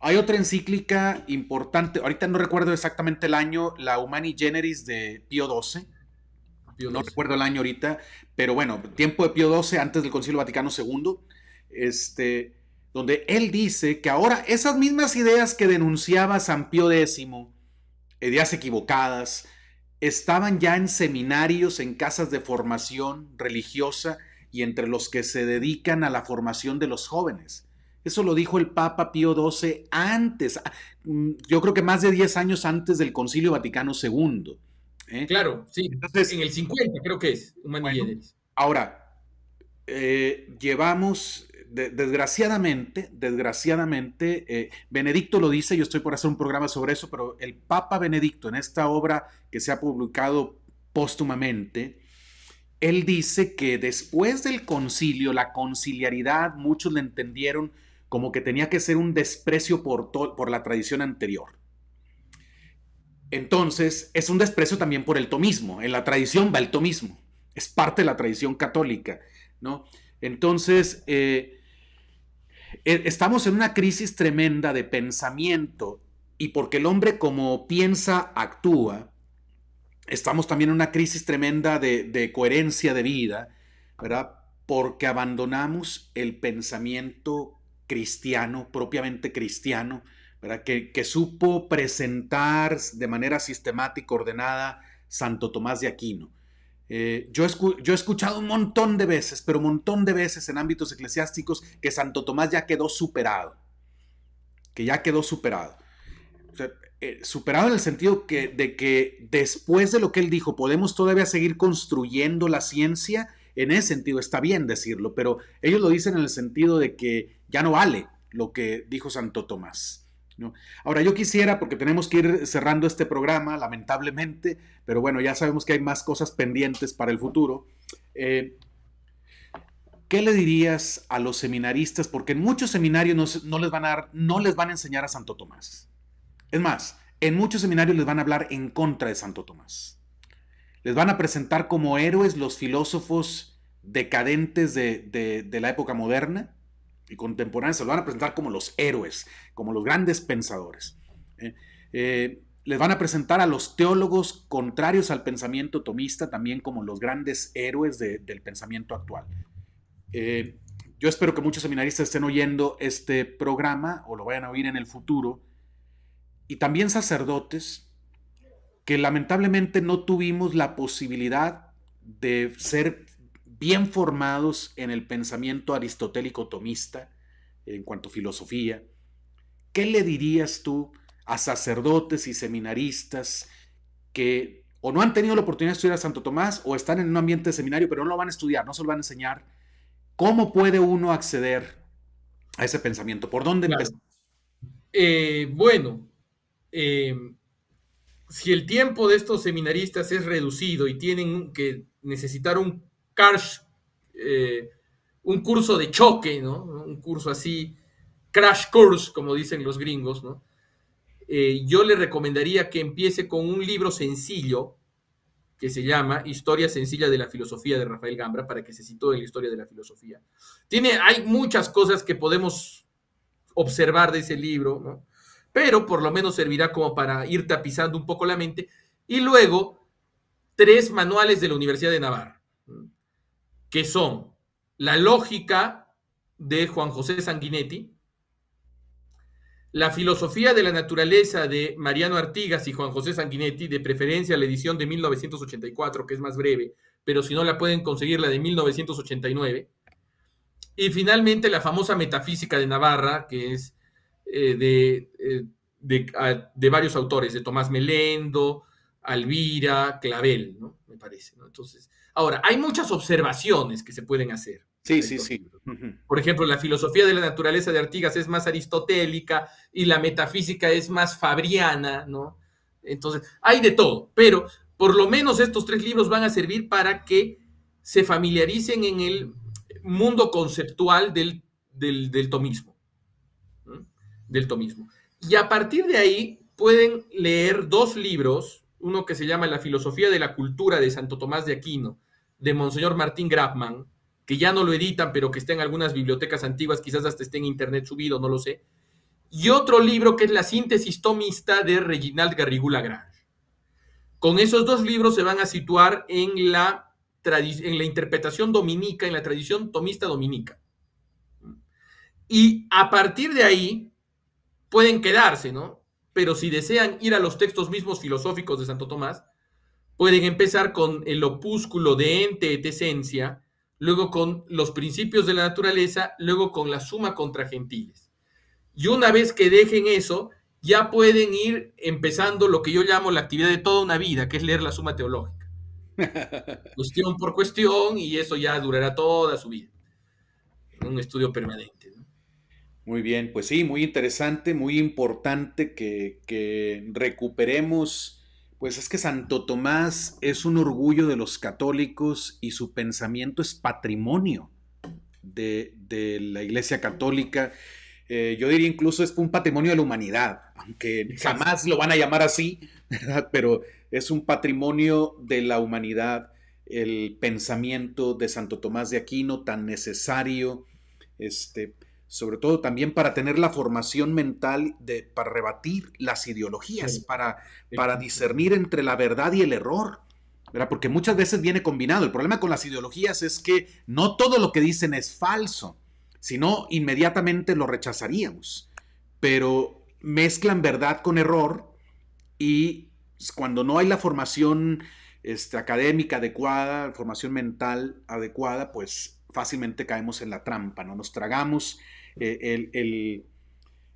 hay otra encíclica importante, ahorita no recuerdo exactamente el año, la Humani Generis de Pío XII. no recuerdo el año ahorita, pero bueno, tiempo de Pío XII, antes del Concilio Vaticano II, este, donde él dice que ahora esas mismas ideas que denunciaba San Pío X, ideas equivocadas, estaban ya en seminarios, en casas de formación religiosa y entre los que se dedican a la formación de los jóvenes. Eso lo dijo el Papa Pío XII antes, ah, mm, yo creo que más de 10 años antes del Concilio Vaticano II. ¿eh? Claro, sí. Entonces, en el 50 creo que es. ahora, eh, llevamos desgraciadamente, desgraciadamente, eh, Benedicto lo dice, yo estoy por hacer un programa sobre eso, pero el Papa Benedicto en esta obra que se ha publicado póstumamente, él dice que después del concilio, la conciliaridad, muchos le entendieron como que tenía que ser un desprecio por, por la tradición anterior. Entonces, es un desprecio también por el tomismo. En la tradición va el tomismo. Es parte de la tradición católica, ¿no? Entonces, eh, e, estamos en una crisis tremenda de pensamiento y porque el hombre como piensa, actúa, estamos también en una crisis tremenda de, coherencia de vida, ¿verdad? Porque abandonamos el pensamiento cristiano, propiamente cristiano, ¿verdad? Que, supo presentar de manera sistemática, y ordenada, Santo Tomás de Aquino. Eh, yo, he escuchado un montón de veces, pero un montón de veces en ámbitos eclesiásticos que Santo Tomás ya quedó superado, que ya quedó superado. Eh, superado en el sentido de que después de lo que él dijo, podemos todavía seguir construyendo la ciencia. En ese sentido está bien decirlo, pero ellos lo dicen en el sentido de que ya no vale lo que dijo Santo Tomás. Ahora, yo quisiera, porque tenemos que ir cerrando este programa, lamentablemente, pero bueno, ya sabemos que hay más cosas pendientes para el futuro. Eh, ¿Qué le dirías a los seminaristas? Porque en muchos seminarios no, les van a dar, no les van a enseñar a Santo Tomás. Es más, en muchos seminarios les van a hablar en contra de Santo Tomás. Les van a presentar como héroes los filósofos decadentes de la época moderna y contemporáneos, se van a presentar como los héroes, como los grandes pensadores. ¿eh? Eh, les van a presentar a los teólogos contrarios al pensamiento tomista también como los grandes héroes del pensamiento actual. Eh, yo espero que muchos seminaristas estén oyendo este programa o lo vayan a oír en el futuro. Y también sacerdotes que lamentablemente no tuvimos la posibilidad de ser bien formados en el pensamiento aristotélico tomista, en cuanto a filosofía, ¿qué le dirías tú a sacerdotes y seminaristas que o no han tenido la oportunidad de estudiar a Santo Tomás o están en un ambiente de seminario pero no lo van a estudiar, no se lo van a enseñar? ¿Cómo puede uno acceder a ese pensamiento? ¿Por dónde eh, bueno, em, si el tiempo de estos seminaristas es reducido y tienen que necesitar un eh, un curso de choque, ¿no? Un curso así, crash course, como dicen los gringos, ¿no? Eh, yo le recomendaría que empiece con un libro sencillo que se llama Historia Sencilla de la Filosofía de Rafael Gambra para que se sitúe en la historia de la filosofía. Tiene, hay muchas cosas que podemos observar de ese libro, pero por lo menos servirá como para ir tapizando un poco la mente. Y luego, tres manuales de la Universidad de Navarra que son la lógica de Juan José Sanguinetti, la filosofía de la naturaleza de Mariano Artigas y Juan José Sanguinetti, de preferencia la edición de 1984, que es más breve, pero si no la pueden conseguir la de 1989. Y finalmente la famosa metafísica de Navarra, que es eh, eh, de, varios autores, de Tomás Melendo, Alvira, Clavel, ¿no? Me parece, ¿no? Entonces, Ahora, hay muchas observaciones que se pueden hacer. Sí, sí, sí. Por ejemplo, la filosofía de la naturaleza de Artigas es más aristotélica y la metafísica es más fabriana, ¿no? Entonces, hay de todo, pero por lo menos estos tres libros van a servir para que se familiaricen en el mundo conceptual del, del, tomismo. Del tomismo. Y a partir de ahí pueden leer dos libros, uno que se llama La filosofía de la cultura de Santo Tomás de Aquino de Monseñor Martín Grafman, que ya no lo editan, pero que está en algunas bibliotecas antiguas, quizás hasta esté en internet subido, no lo sé. Y otro libro que es La síntesis tomista de Reginald Garrigou Lagrange. Con esos dos libros se van a situar en la, en la interpretación dominica, en la tradición tomista dominica. Y a partir de ahí pueden quedarse, ¿no? Pero si desean ir a los textos mismos filosóficos de Santo Tomás, pueden empezar con el opúsculo de ente et esencia, luego con los principios de la naturaleza, luego con la suma contra gentiles. Y una vez que dejen eso, ya pueden ir empezando lo que yo llamo la actividad de toda una vida, que es leer la suma teológica. cuestión por cuestión, y eso ya durará toda su vida. Un estudio permanente. Muy bien, pues sí, muy interesante, muy importante que recuperemos pues es que Santo Tomás es un orgullo de los católicos y su pensamiento es patrimonio de, la Iglesia Católica. Eh, yo diría incluso es un patrimonio de la humanidad, aunque jamás lo van a llamar así, ¿verdad? pero es un patrimonio de la humanidad el pensamiento de Santo Tomás de Aquino tan necesario. Este, sobre todo también para tener la formación mental de, para rebatir las ideologías, para, para discernir entre la verdad y el error. ¿verdad? Porque muchas veces viene combinado. El problema con las ideologías es que no todo lo que dicen es falso, sino inmediatamente lo rechazaríamos. Pero mezclan verdad con error y cuando no hay la formación este, académica adecuada, formación mental adecuada, pues fácilmente caemos en la trampa, no nos tragamos eh, el, el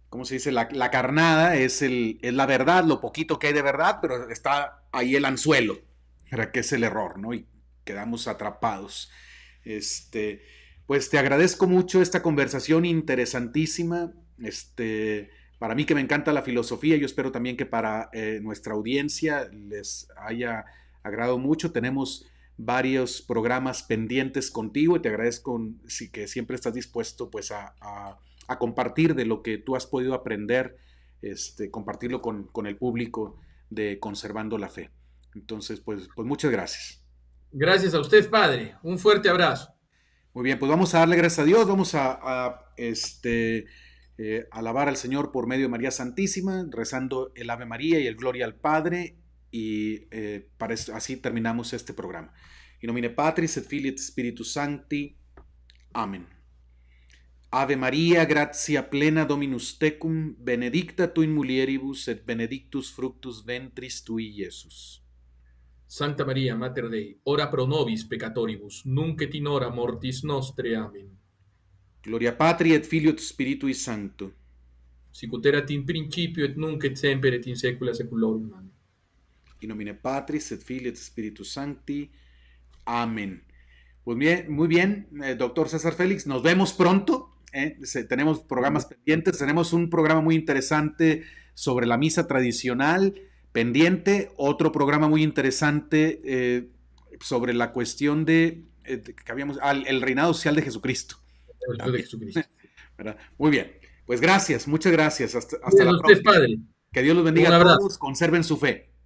¿cómo se dice? La, carnada es, el, es la verdad, lo poquito que hay de verdad, pero está ahí el anzuelo, para Que es el error, ¿no? Y quedamos atrapados. Este, pues te agradezco mucho esta conversación interesantísima. Este, para mí que me encanta la filosofía, yo espero también que para eh, nuestra audiencia les haya agradado mucho. Tenemos varios programas pendientes contigo y te agradezco sí, que siempre estás dispuesto pues a, compartir de lo que tú has podido aprender, este, compartirlo con, el público de Conservando la Fe. Entonces, pues, pues, muchas gracias. Gracias a usted, padre. Un fuerte abrazo. Muy bien, pues vamos a darle gracias a Dios, vamos a, este, eh, alabar al Señor por medio de María Santísima, rezando el Ave María y el Gloria al Padre y eh, así terminamos este programa. In nomine Patris et Filii et Spiritus Sancti. Amen Ave María, gratia plena Dominus tecum, benedicta tu in mulieribus et benedictus fructus ventris tui, Iesus. Santa María, Mater Dei, ora pro nobis peccatoribus, nunc et in hora mortis nostre. Amen. Gloria Patri et Filio et Spiritui Sancto. Sicut erat in principio et nunc et semper et in saecula saeculorum. Y nomine Patris et Filii et Spiritus Sancti. Amén. Pues bien, muy bien, eh, doctor César Félix, nos vemos pronto. Eh, tenemos programas pendientes, tenemos un programa muy interesante sobre la misa tradicional pendiente, otro programa muy interesante eh, sobre la cuestión de que habíamos, el reinado social de Jesucristo. Muy bien, pues gracias, muchas gracias. Hasta, la próxima. Que Dios los bendiga a todos, conserven su fe.